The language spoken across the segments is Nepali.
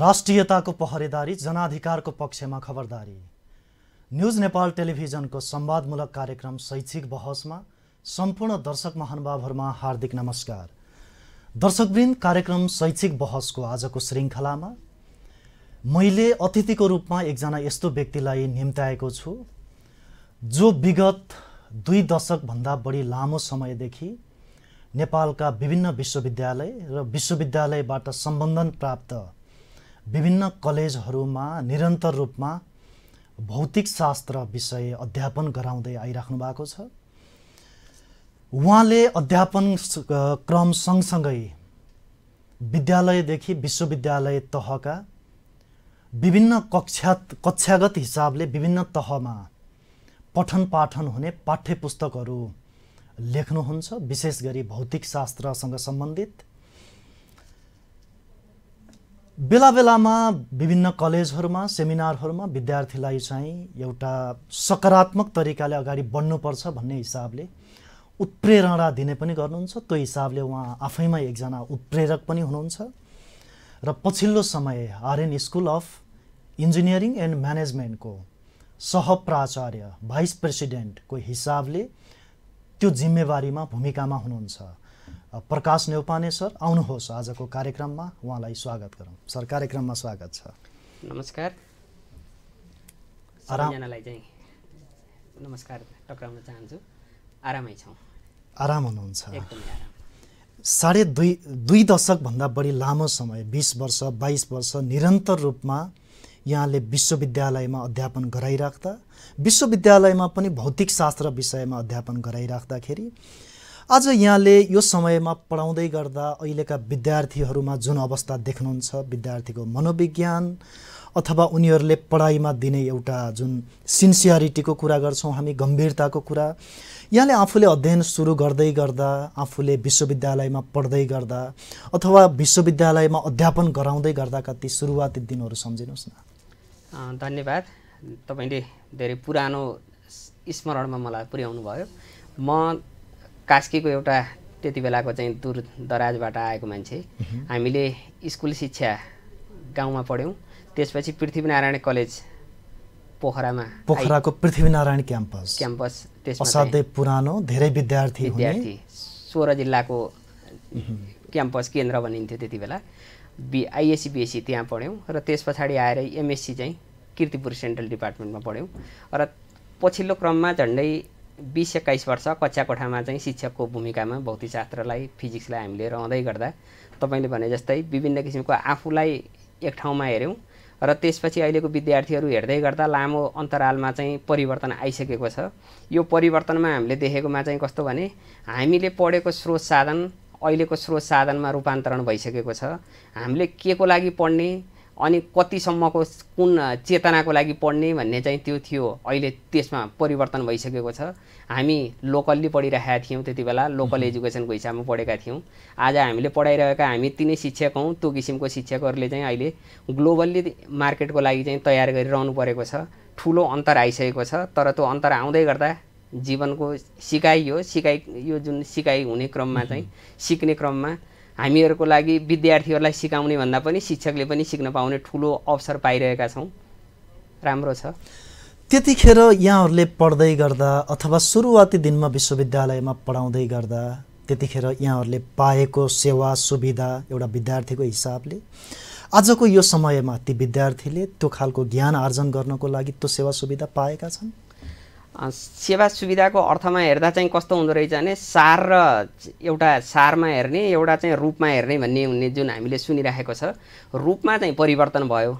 राष्ट्रियताको पहरेदारी जनाधिकारको पक्षमा खबरदारी न्युज नेपाल टेलिभिजनको संवादमूलक कार्यक्रम शैक्षिक बहसमा सम्पूर्ण दर्शक महानुभावहरूमा हार्दिक नमस्कार दर्शकवृन्द कार्यक्रम शैक्षिक बहसको आजको श्रृङ्खलामा मैले अतिथिको रूपमा एकजना यस्तो व्यक्तिलाई निम्ताएको छु जो विगत दुई दशकभन्दा बढी लामो समयदेखि नेपालका विभिन्न विश्वविद्यालय र विश्वविद्यालयबाट सम्बन्धन प्राप्त विभिन्न कलेजहरूमा निरन्तर रूपमा भौतिक शास्त्र विषय अध्यापन गराउँदै आइराख्नु भएको छ उहाँले अध्यापन क्रम सँगसँगै विद्यालयदेखि विश्वविद्यालय तहका विभिन्न कक्षा कक्षागत हिसाबले विभिन्न तहमा पठन पाठन हुने पाठ्य पुस्तकहरू लेख्नुहुन्छ विशेष गरी भौतिक शास्त्रसँग सम्बन्धित बेला बेलामा विभिन्न कलेजहरूमा सेमिनारहरूमा विद्यार्थीलाई चाहिँ एउटा सकारात्मक तरिकाले अगाडि बढ्नुपर्छ भन्ने हिसाबले उत्प्रेरणा दिने पनि गर्नुहुन्छ त्यो हिसाबले उहाँ आफैमा एकजना उत्प्रेरक पनि हुनुहुन्छ र पछिल्लो समय RN school of engineering and म्यानेजमेन्टको सहप्राचार्य भाइस प्रेसिडेन्टको हिसाबले त्यो जिम्मेवारीमा भूमिकामा हुनुहुन्छ प्रकाश नेउपाने सर आउनुहोस् आजको कार्यक्रममा उहाँलाई स्वागत गरौँ सर कार्यक्रममा स्वागत छ नमस्कार सबैजनालाई चाहिँ नमस्कार टक्राउन चाहन्छु आरामै छौँ आराम हुनुहुन्छ साढे दुई दुई दशकभन्दा बढी लामो समय बिस वर्ष बाइस वर्ष निरन्तर रूपमा यहाँले विश्वविद्यालयमा अध्यापन गराइराख्दा विश्वविद्यालयमा पनि भौतिक शास्त्र विषयमा अध्यापन गराइराख्दाखेरि आज यहाँले यो समयमा पढाउँदै गर्दा अहिलेका विद्यार्थीहरूमा जुन अवस्था देख्नुहुन्छ विद्यार्थीको मनोविज्ञान अथवा उनीहरूले पढाइमा दिने एउटा जुन सिन्सियरिटीको कुरा गर्छौँ हामी गम्भीरताको कुरा यहाँले आफूले अध्ययन सुरु गर्दै गर्दा आफूले विश्वविद्यालयमा पढ्दै गर्दा अथवा विश्वविद्यालयमा अध्यापन गराउँदै गर्दा कति सुरुवाती दिनहरू सम्झिनुहोस् न धन्यवाद तपाईँले धेरै पुरानो स्मरणमा मलाई पुर्याउनु भयो म कास्कीको एउटा त्यति बेलाको चाहिँ दूर दराजबाट आएको मान्छे हामीले स्कुल शिक्षा गाउँमा पढ्यौँ त्यसपछि पृथ्वीनारायण कलेज पोखरामा पोखराको पृथ्वीनारायण क्याम्पस क्याम्पस असाध्यै पुरानो धेरै विद्यार्थी विद्यार्थी सोह्र जिल्लाको क्याम्पस केन्द्र भनिन्थ्यो त्यति बेला बि आइएससी बिएससी त्यहाँ पढ्यौँ र त्यस पछाडि आएर एमएससी चाहिँ किर्तिपुर सेन्ट्रल डिपार्टमेन्टमा पढ्यौँ र पछिल्लो क्रममा झन्डै बिस एक्काइस वर्ष कक्षा कोठामा चाहिँ शिक्षकको भूमिकामा भौतिकशास्त्रलाई फिजिक्सलाई हामीले रहँदै गर्दा तपाईँले भने जस्तै विभिन्न किसिमको आफूलाई एक ठाउँमा हेऱ्यौँ र त्यसपछि अहिलेको विद्यार्थीहरू हेर्दै गर्दा लामो अन्तरालमा चाहिँ परिवर्तन आइसकेको छ यो परिवर्तनमा हामीले देखेकोमा चाहिँ कस्तो भने हामीले पढेको स्रोत साधन अहिलेको स्रोत साधनमा रूपान्तरण भइसकेको छ हामीले के को लागि पढ्ने अनि कतिसम्मको कुन चेतनाको लागि पढ्ने भन्ने चाहिँ त्यो थियो अहिले त्यसमा परिवर्तन भइसकेको छ हामी लोकल्ली पढिरहेका थियौँ त्यति बेला लोकल एजुकेसनको हिसाबमा पढेका थियौँ आज हामीले पढाइरहेका हामी तिनै शिक्षक हौँ त्यो किसिमको शिक्षकहरूले चाहिँ अहिले ग्लोबल्ली मार्केटको लागि चाहिँ तयार गरिरहनु परेको छ ठुलो अन्तर आइसकेको छ तर त्यो अन्तर आउँदै गर्दा जीवनको सिकाइ हो सिकाइ यो जुन सिकाइ हुने क्रममा चाहिँ सिक्ने क्रममा हामीहरूको लागि विद्यार्थीहरूलाई सिकाउने भन्दा पनि शिक्षकले पनि सिक्न पाउने ठुलो अवसर पाइरहेका छौँ राम्रो छ त्यतिखेर यहाँहरूले पढ्दै गर्दा अथवा सुरुवाती दिनमा विश्वविद्यालयमा पढाउँदै गर्दा त्यतिखेर यहाँहरूले पाएको सेवा सुविधा एउटा विद्यार्थीको हिसाबले आजको यो समयमा ती विद्यार्थीले त्यो खालको ज्ञान आर्जन गर्नको लागि त्यो सेवा सुविधा पाएका छन् सेवा सुविधाको अर्थमा हेर्दा चाहिँ कस्तो हुँदो रहेछ भने सार र एउटा सारमा हेर्ने एउटा चाहिँ रूपमा हेर्ने भन्ने हुने जुन हामीले सुनिराखेको छ रूपमा चाहिँ परिवर्तन भयो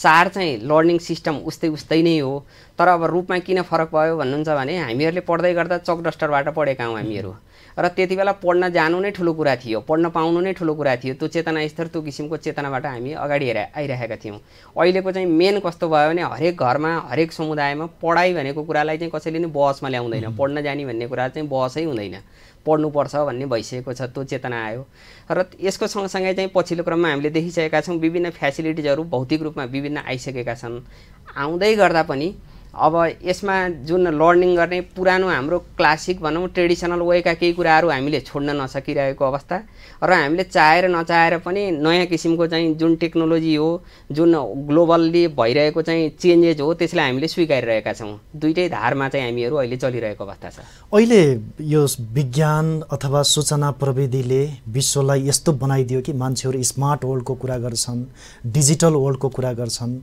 सार चाहिँ लर्निङ सिस्टम उस्तै उस्तै नै हो तर अब रूपमा किन फरक भयो भन्नुहुन्छ भने हामीहरूले पढ्दै गर्दा चक डस्टरबाट पढेका हौँ हामीहरू र त्यति बेला पढ्न जानु नै ठुलो कुरा थियो पढ्न पाउनु नै ठुलो कुरा थियो त्यो चेतना स्तर त्यो किसिमको चेतनाबाट हामी अगाडि हेर आइरहेका थियौँ अहिलेको चाहिँ मेन कस्तो भयो भने हरेक घरमा हरेक समुदायमा पढाइ भनेको कुरालाई चाहिँ कसैले नै बहसमा ल्याउँदैन पढ्न जाने भन्ने कुरा चाहिँ बहसै हुँदैन पढ्नुपर्छ भन्ने भइसकेको छ त्यो चेतना आयो र यसको सँगसँगै चाहिँ पछिल्लो क्रममा हामीले देखिसकेका छौँ विभिन्न फेसिलिटिजहरू भौतिक रूपमा विभिन्न आइसकेका छन् आउँदै गर्दा पनि अब यसमा जुन लर्निङ गर्ने पुरानो हाम्रो क्लासिक भनौँ ट्रेडिसनल वेका केही कुराहरू हामीले छोड्न नसकिरहेको अवस्था र हामीले चाहेर नचाहेर पनि नयाँ किसिमको चाहिँ जुन टेक्नोलोजी हो जुन ग्लोबल्ली भइरहेको चाहिँ चेन्जेस हो त्यसलाई हामीले स्वीकारिरहेका छौँ दुइटै धारमा चाहिँ हामीहरू अहिले चलिरहेको अवस्था छ अहिले यो विज्ञान अथवा सूचना प्रविधिले विश्वलाई यस्तो बनाइदियो कि मान्छेहरू स्मार्ट वर्ल्डको कुरा गर्छन् डिजिटल वर्ल्डको कुरा गर्छन्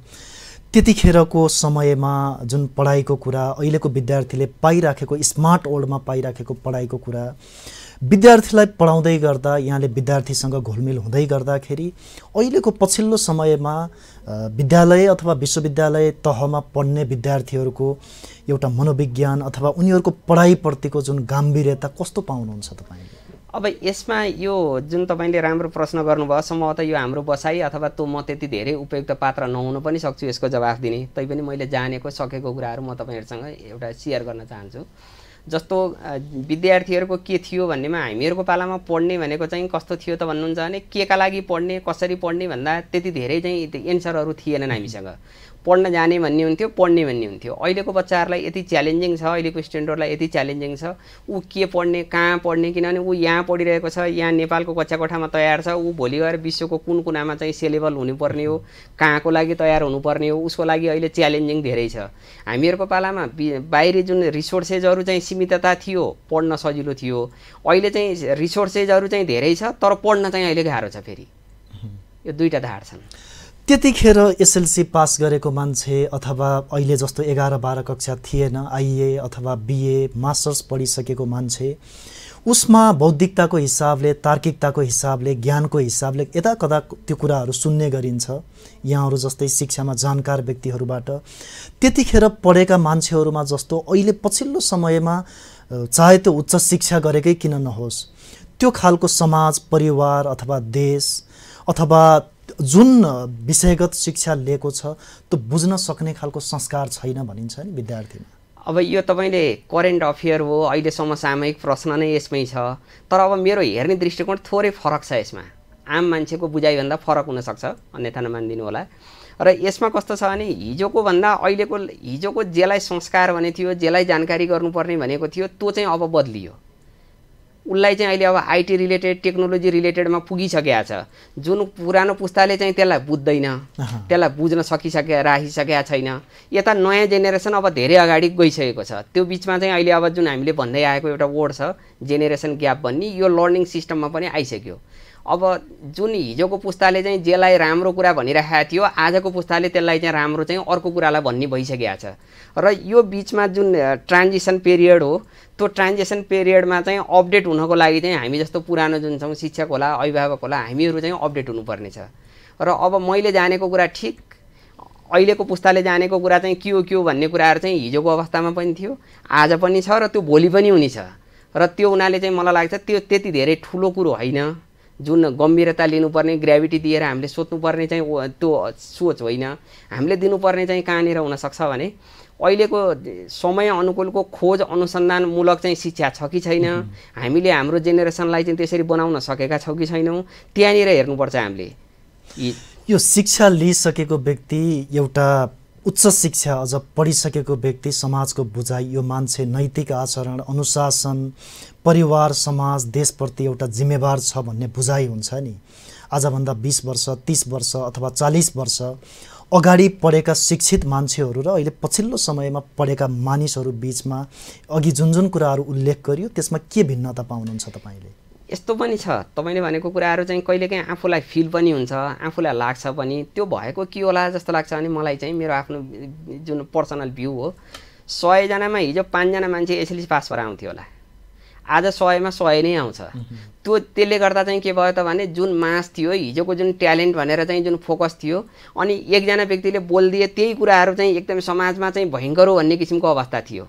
त्यतिखेरको समयमा जुन पढाइको कुरा अहिलेको विद्यार्थीले पाइराखेको स्मार्ट वर्ल्डमा पाइराखेको पढाइको कुरा विद्यार्थीलाई पढाउँदै गर्दा यहाँले विद्यार्थीसँग घुलमिल हुँदै गर्दाखेरि अहिलेको पछिल्लो समयमा विद्यालय अथवा विश्वविद्यालय तहमा पढ्ने विद्यार्थीहरूको एउटा मनोविज्ञान अथवा उनीहरूको पढाइप्रतिको जुन गाम्भीर्यता कस्तो पाउनुहुन्छ तपाईँले अब यसमा यो जुन तपाईँले राम्रो प्रश्न गर्नुभयो सम्भवतः यो हाम्रो बसाइ अथवा तँ म त्यति धेरै उपयुक्त पात्र नहुनु पनि सक्छु यसको जवाफ दिने तैपनि मैले जानेको सकेको कुराहरू म तपाईँहरूसँग एउटा सेयर गर्न चाहन्छु जस्तो विद्यार्थीहरूको के थियो भन्नेमा हामीहरूको पालामा पढ्ने भनेको चाहिँ कस्तो थियो त भन्नुहुन्छ भने के का लागि पढ्ने कसरी पढ्ने भन्दा त्यति धेरै चाहिँ एन्सरहरू थिएनन् हामीसँग पढ्न जाने भन्ने हुन्थ्यो पढ्ने भन्ने हुन्थ्यो अहिलेको बच्चाहरूलाई यति च्यालेन्जिङ छ अहिलेको स्टुडेन्टहरूलाई यति च्यालेन्जिङ छ ऊ के पढ्ने कहाँ पढ्ने किनभने ऊ यहाँ पढिरहेको छ यहाँ नेपालको कक्षा कोठामा तयार छ ऊ भोलि गएर विश्वको कुन कुनामा चाहिँ सेलेबल हुनुपर्ने हो कहाँको लागि तयार हुनुपर्ने हो उसको लागि अहिले च्यालेन्जिङ धेरै छ हामीहरूको पालामा बाहिरी जुन रिसोर्सेसहरू चाहिँ सीमितता थियो पढ्न सजिलो थियो अहिले चाहिँ रिसोर्सेसहरू चाहिँ धेरै छ तर पढ्न चाहिँ अहिले गाह्रो छ फेरि यो दुईवटा धार छन् त्यतिखेर एसएलसी पास गरेको मान्छे अथवा अहिले जस्तो एघार बाह्र कक्षा थिएन आइए अथवा बिए मास्टर्स पढिसकेको मान्छे उसमा बौद्धिकताको हिसाबले तार्किकताको हिसाबले ज्ञानको हिसाबले यता कदा त्यो कुराहरू सुन्ने गरिन्छ यहाँहरू जस्तै शिक्षामा जानकार व्यक्तिहरूबाट त्यतिखेर पढेका मान्छेहरूमा जस्तो अहिले पछिल्लो समयमा चाहे त्यो उच्च शिक्षा गरेकै किन नहोस् त्यो खालको समाज परिवार अथवा देश अथवा जुन विषयगत शिक्षा लिएको छ त्यो बुझ्न सक्ने खालको संस्कार छैन भनिन्छ नि विद्यार्थीमा अब यो तपाईँले करेन्ट अफेयर हो अहिलेसम्म सामूहिक प्रश्न नै यसमै छ तर अब मेरो हेर्ने दृष्टिकोण थोरै फरक छ यसमा आम मान्छेको बुझाइभन्दा फरक हुनसक्छ अन्यथा नमानिदिनु होला र यसमा कस्तो छ भने हिजोको भन्दा अहिलेको हिजोको जेलाई संस्कार भने थियो जेलाई जानकारी गर्नुपर्ने भनेको थियो त्यो चाहिँ अब बदलियो उसलाई चाहिँ अहिले अब आइटी रिलेटेड टेक्नोलोजी रिलेटेडमा पुगिसकेको छ जुन पुरानो पुस्ताले चाहिँ त्यसलाई बुझ्दैन त्यसलाई बुझ्न सकिसके राखिसकेका छैन यता नयाँ जेनेरेसन अब धेरै अगाडि गइसकेको छ त्यो बिचमा चाहिँ अहिले अब जुन हामीले भन्दै आएको एउटा वर्ड छ जेनेरेसन ग्याप भन्ने यो लर्निङ सिस्टममा पनि आइसक्यो अब जुन हिजोको पुस्ताले चाहिँ जेलाई राम्रो कुरा भनिरहेको थियो आजको पुस्ताले त्यसलाई चाहिँ राम्रो चाहिँ अर्को कुरालाई भन्ने भइसकेको छ र यो बिचमा जुन ट्रान्जेसन पिरियड हो त्यो ट्रान्जेसन पिरियडमा चाहिँ अपडेट हुनको लागि चाहिँ हामी जस्तो पुरानो जुन छौँ शिक्षक होला अभिभावक होला हामीहरू चाहिँ अपडेट हुनुपर्नेछ र अब मैले जानेको कुरा ठिक अहिलेको पुस्ताले जानेको कुरा चाहिँ के हो के हो भन्ने कुराहरू चाहिँ हिजोको अवस्थामा पनि थियो आज पनि छ र त्यो भोलि पनि हुनेछ र त्यो हुनाले चाहिँ मलाई लाग्छ त्यो त्यति धेरै ठुलो कुरो होइन जुन गम्भीरता लिनुपर्ने ग्राभिटी दिएर हामीले सोध्नुपर्ने चाहिँ त्यो सोच होइन हामीले दिनुपर्ने चाहिँ कहाँनिर हुनसक्छ भने अहिलेको समय अनुकूलको खोज अनुसन्धानमूलक चाहिँ शिक्षा छ कि छैन हामीले हाम्रो जेनेरेसनलाई चाहिँ त्यसरी बनाउन सकेका छौँ कि छैनौँ त्यहाँनिर हेर्नुपर्छ हामीले यो शिक्षा लिइसकेको व्यक्ति एउटा उच्च शिक्षा अझ पढिसकेको व्यक्ति समाजको बुझाइ यो मान्छे नैतिक आचरण अनुशासन परिवार समाज देशप्रति एउटा जिम्मेवार छ भन्ने बुझाइ हुन्छ नि आजभन्दा बिस वर्ष तिस वर्ष अथवा चालिस वर्ष अगाडि पढेका शिक्षित मान्छेहरू र अहिले पछिल्लो समयमा पढेका मानिसहरू बिचमा अघि जुन जुन कुराहरू उल्लेख गरियो त्यसमा के भिन्नता पाउनुहुन्छ तपाईँले यस्तो पनि छ तपाईँले भनेको कुराहरू चाहिँ कहिलेकाहीँ आफूलाई फिल पनि हुन्छ आफूलाई लाग्छ पनि त्यो भएको के होला जस्तो लाग्छ भने मलाई चाहिँ मेरो आफ्नो जुन पर्सनल भ्यू हो सयजनामा हिजो पाँचजना मान्छे एसएलसी पास भएर आउँथ्यो होला आज सयमा सय नै आउँछ त्यो त्यसले गर्दा चाहिँ के भयो त भने जुन मास थियो हिजोको जुन ट्यालेन्ट भनेर चाहिँ जुन फोकस थियो अनि एकजना व्यक्तिले बोलिदिए त्यही कुराहरू चाहिँ एकदमै समाजमा चाहिँ भयङ्कर हो भन्ने किसिमको अवस्था थियो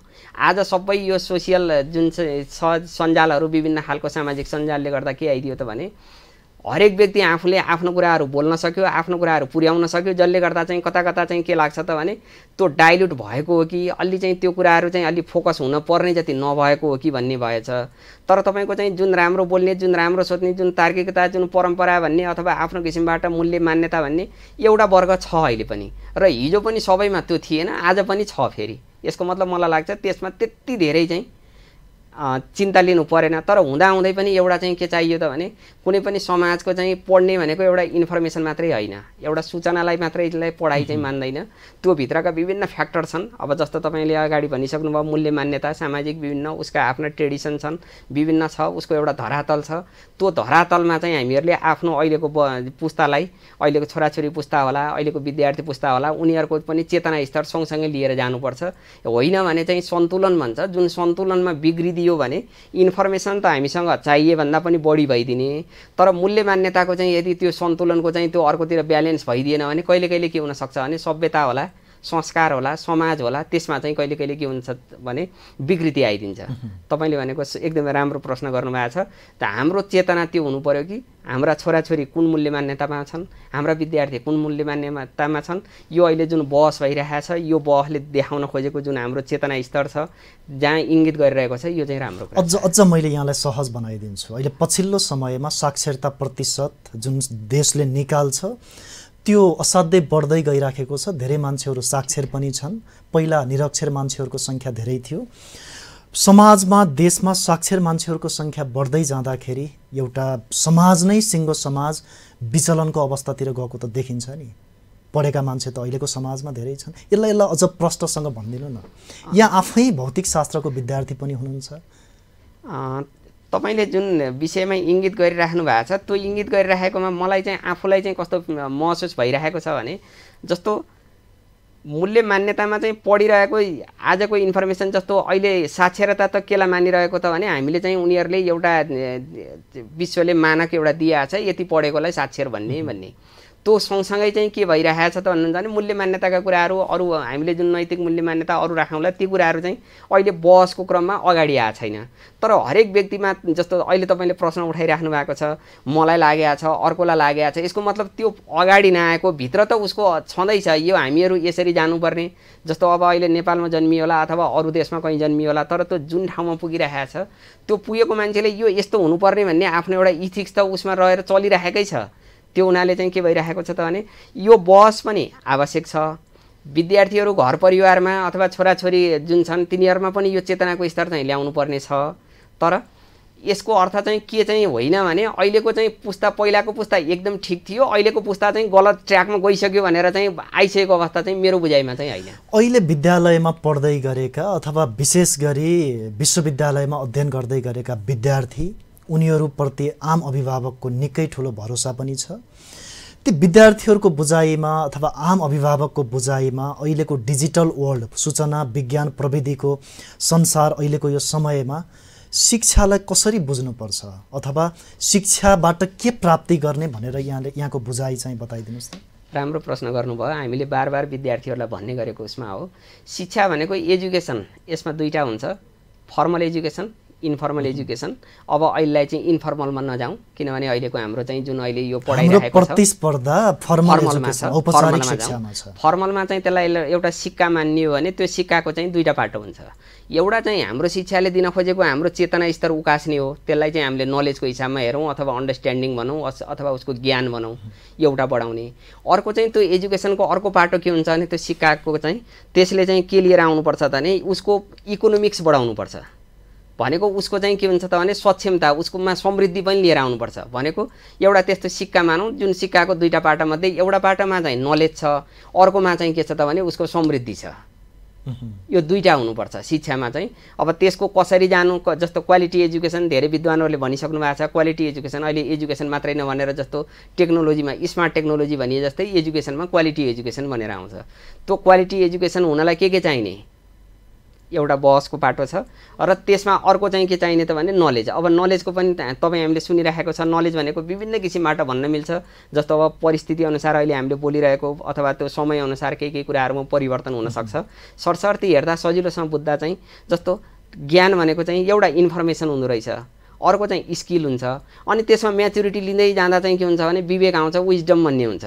आज सबै यो सोसियल जुन स सञ्जालहरू विभिन्न खालको सामाजिक सञ्जालले गर्दा के आइदियो त भने हरेक व्यक्ति आफूले आफ्नो कुराहरू बोल्न सक्यो आफ्नो कुराहरू पुर्याउन सक्यो जसले गर्दा चाहिँ कता कता चाहिँ के लाग्छ त भने त्यो डाइल्युट भएको हो कि अलि चाहिँ त्यो कुराहरू चाहिँ अलि फोकस हुन पर्ने जति नभएको हो कि भन्ने भएछ तर तपाईँको चाहिँ जुन राम्रो बोल्ने जुन राम्रो सोच्ने जुन तार्किकता जुन परम्परा भन्ने अथवा आफ्नो किसिमबाट मूल्य मान्यता भन्ने एउटा वर्ग छ अहिले पनि र हिजो पनि सबैमा त्यो थिएन आज पनि छ फेरि यसको मतलब मलाई लाग्छ त्यसमा त्यति धेरै चाहिँ चिन्ता लिनु परेन तर हुँदाहुँदै पनि एउटा चाहिँ के चाहियो त भने कुनै पनि समाजको चाहिँ पढ्ने भनेको एउटा इन्फर्मेसन मात्रै होइन एउटा सूचनालाई यसलाई पढाइ चाहिँ मान्दैन त्यो भित्रका विभिन्न फ्याक्टर छन् अब जस्तो तपाईँले अगाडि भनिसक्नुभयो मूल्य मान्यता सामाजिक विभिन्न उसका आफ्ना ट्रेडिसन छन् विभिन्न छ उसको एउटा धरातल छ त्यो धरातलमा चाहिँ हामीहरूले आफ्नो अहिलेको पुस्तालाई अहिलेको छोराछोरी पुस्ता होला अहिलेको विद्यार्थी पुस्ता होला उनीहरूको पनि चेतना स्तर सँगसँगै लिएर जानुपर्छ होइन भने चाहिँ सन्तुलन भन्छ जुन सन्तुलनमा बिग्रिदियो दियो भने इन्फर्मेसन त हामीसँग चाहिए भन्दा पनि बढी भइदिने तर मूल्य मान्यताको चाहिँ यदि त्यो सन्तुलनको चाहिँ त्यो अर्कोतिर ब्यालेन्स भइदिएन भने कहिले कहिले के हुनसक्छ भने सभ्यता होला संस्कार होला समाज होला त्यसमा चाहिँ कहिले कहिले के हुन्छ भने विकृति आइदिन्छ तपाईँले भनेको एकदमै राम्रो प्रश्न गर्नुभएको छ त हाम्रो चेतना त्यो हुनु पऱ्यो कि हाम्रा छोराछोरी कुन मूल्य मान्यतामा छन् हाम्रा विद्यार्थी कुन मूल्य मान्यतामा छन् यो अहिले जुन बहस भइरहेको छ यो बहसले देखाउन खोजेको जुन हाम्रो चेतना स्तर छ जहाँ इङ्गित गरिरहेको छ यो चाहिँ राम्रो अझ अझ मैले यहाँलाई सहज बनाइदिन्छु अहिले पछिल्लो समयमा साक्षरता प्रतिशत जुन देशले निकाल्छ त्यो असाध्यै बढ्दै गइराखेको छ धेरै मान्छेहरू साक्षर पनि छन् पहिला निरक्षर मान्छेहरूको सङ्ख्या धेरै थियो समाजमा देशमा साक्षर मान्छेहरूको सङ्ख्या बढ्दै जाँदाखेरि एउटा समाज नै सिङ्गो समाज विचलनको अवस्थातिर गएको त देखिन्छ नि पढेका मान्छे त अहिलेको समाजमा धेरै छन् यसलाई यसलाई अझ प्रष्टसँग भनिदिनु न यहाँ आफै भौतिक शास्त्रको विद्यार्थी पनि हुनुहुन्छ तपाईँले जुन विषयमा इङ्गित गरिराख्नु भएको छ त्यो इङ्गित गरिराखेकोमा मलाई चाहिँ आफूलाई चाहिँ कस्तो महसुस भइरहेको छ भने जस्तो मूल्य मान्यतामा चाहिँ पढिरहेको आजको इन्फर्मेसन जस्तो अहिले साक्षरता त केलाई मानिरहेको त भने हामीले चाहिँ उनीहरूले एउटा विश्वले मानक एउटा दिएको छ यति पढेकोलाई साक्षर भन्ने भन्ने त्यो सँगसँगै चाहिँ के भइरहेको छ त भन्नुहुन्छ भने मूल्य मान्यताका कुराहरू अरू हामीले जुन नैतिक मूल्य मान्यता अरू राखौँला ती कुराहरू चाहिँ अहिले बहसको क्रममा अगाडि आएको छैन तर हरेक व्यक्तिमा जस्तो अहिले तपाईँले प्रश्न उठाइराख्नु भएको छ मलाई लागेको छ अर्कोलाई लागेको छ यसको मतलब त्यो अगाडि नआएको भित्र त उसको छँदैछ यो हामीहरू यसरी जानुपर्ने जस्तो अब अहिले नेपालमा जन्मियो होला अथवा अरू देशमा कहीँ जन्मियो होला तर त्यो जुन ठाउँमा पुगिरहेको छ त्यो पुगेको मान्छेले यो यस्तो हुनुपर्ने भन्ने आफ्नो एउटा इथिक्स त उसमा रहेर चलिरहेकै छ त्यो हुनाले चाहिँ के भइरहेको छ त भने यो बस पनि आवश्यक छ विद्यार्थीहरू घर परिवारमा अथवा छोराछोरी जुन छन् तिनीहरूमा पनि यो चेतनाको स्तर चाहिँ ल्याउनु पर्ने छ तर यसको अर्थ चाहिँ के चाहिँ होइन भने अहिलेको चाहिँ पुस्ता पहिलाको पुस्ता एकदम ठिक थियो अहिलेको पुस्ता चाहिँ गलत ट्र्याकमा गइसक्यो भनेर चाहिँ आइसकेको अवस्था चाहिँ मेरो बुझाइमा चाहिँ होइन अहिले विद्यालयमा पढ्दै गरेका अथवा विशेष गरी विश्वविद्यालयमा अध्ययन गर्दै गरेका विद्यार्थी उनीहरूप्रति आम अभिभावकको निकै ठुलो भरोसा पनि छ ती विद्यार्थीहरूको बुझाइमा अथवा आम अभिभावकको बुझाइमा अहिलेको डिजिटल वर्ल्ड सूचना विज्ञान प्रविधिको संसार अहिलेको यो समयमा शिक्षालाई कसरी बुझ्नुपर्छ अथवा शिक्षाबाट के प्राप्ति गर्ने भनेर यहाँले यहाँको बुझाइ चाहिँ बताइदिनुहोस् न राम्रो प्रश्न गर्नुभयो हामीले बार बार विद्यार्थीहरूलाई भन्ने गरेको उसमा हो शिक्षा भनेको एजुकेसन यसमा दुईवटा हुन्छ formal education informal education mhm. अब अहिलेलाई चाहिँ इन्फर्मलमा नजाउँ किनभने अहिलेको हाम्रो चाहिँ जुन अहिले यो पढाइरहेको छ फर्मलमा चाहिँ त्यसलाई एउटा सिक्का मान्ने हो भने त्यो सिक्काको चाहिँ दुईवटा पाटो हुन्छ एउटा चाहिँ हाम्रो शिक्षाले दिन खोजेको हाम्रो चेतना स्तर उकास्ने हो त्यसलाई चाहिँ हामीले नलेजको हिसाबमा हेरौँ अथवा अन्डरस्ट्यान्डिङ भनौँ अथवा उसको ज्ञान भनौँ एउटा बढाउने अर्को चाहिँ त्यो एजुकेसनको अर्को पाटो के हुन्छ भने त्यो सिक्काको चाहिँ त्यसले चाहिँ के लिएर आउनुपर्छ भने उसको इकोनोमिक्स बढाउनुपर्छ भनेको उसको चाहिँ के हुन्छ त भने सक्षमता उसकोमा समृद्धि पनि लिएर आउनुपर्छ भनेको एउटा त्यस्तो सिक्का मानौँ जुन सिक्काको दुईवटा पाटामध्ये एउटा पाटामा चाहिँ नलेज छ अर्कोमा चाहिँ के छ त भने उसको समृद्धि छ यो दुईवटा हुनुपर्छ शिक्षामा चाहिँ अब त्यसको कसरी जानु जस्तो क्वालिटी एजुकेसन धेरै विद्वानहरूले भनिसक्नु भएको छ क्वालिटी एजुकेसन अहिले एजुकेसन मात्रै नभनेर जस्तो टेक्नोलोजीमा स्मार्ट टेक्नोलोजी भनिए जस्तै एजुकेसनमा क्वालिटी एजुकेसन भनेर आउँछ त्यो क्वालिटी एजुकेसन हुनलाई के के चाहिने एउटा बहसको बाटो छ र त्यसमा अर्को चाहिँ के चाहिने त भने नलेज अब नलेजको पनि तपाईँ हामीले सुनिराखेको छ नलेज भनेको विभिन्न किसिमबाट भन्न मिल्छ जस्तो अब परिस्थितिअनुसार अहिले हामीले बोलिरहेको अथवा त्यो समयअनुसार केही केही कुराहरूमा परिवर्तन हुनसक्छ सरसर्ती हेर्दा सजिलोसँग बुझ्दा चाहिँ जस्तो ज्ञान भनेको चाहिँ एउटा इन्फर्मेसन हुँदो रहेछ अर्को चाहिँ स्किल हुन्छ अनि त्यसमा म्याच्युरिटी लिँदै जाँदा चाहिँ के हुन्छ भने विवेक आउँछ विजडम भन्ने हुन्छ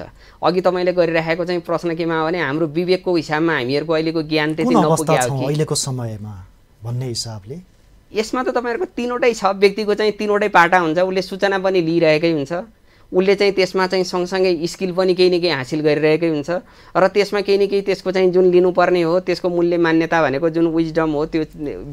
अघि तपाईँले गरिराखेको चाहिँ प्रश्न केमा हो भने हाम्रो विवेकको हिसाबमा हामीहरूको अहिलेको ज्ञान त्यति नपुग्यो समयमा भन्ने हिसाबले यसमा त तपाईँहरूको तिनवटै छ व्यक्तिको चाहिँ तिनवटै पाटा हुन्छ उसले सूचना पनि लिइरहेकै हुन्छ उसले चाहिँ त्यसमा चाहिँ सँगसँगै स्किल पनि केही न केही हासिल गरिरहेकै हुन्छ र त्यसमा केही न केही त्यसको चाहिँ जुन लिनुपर्ने हो त्यसको मूल्य मान्यता भनेको जुन विजडम हो त्यो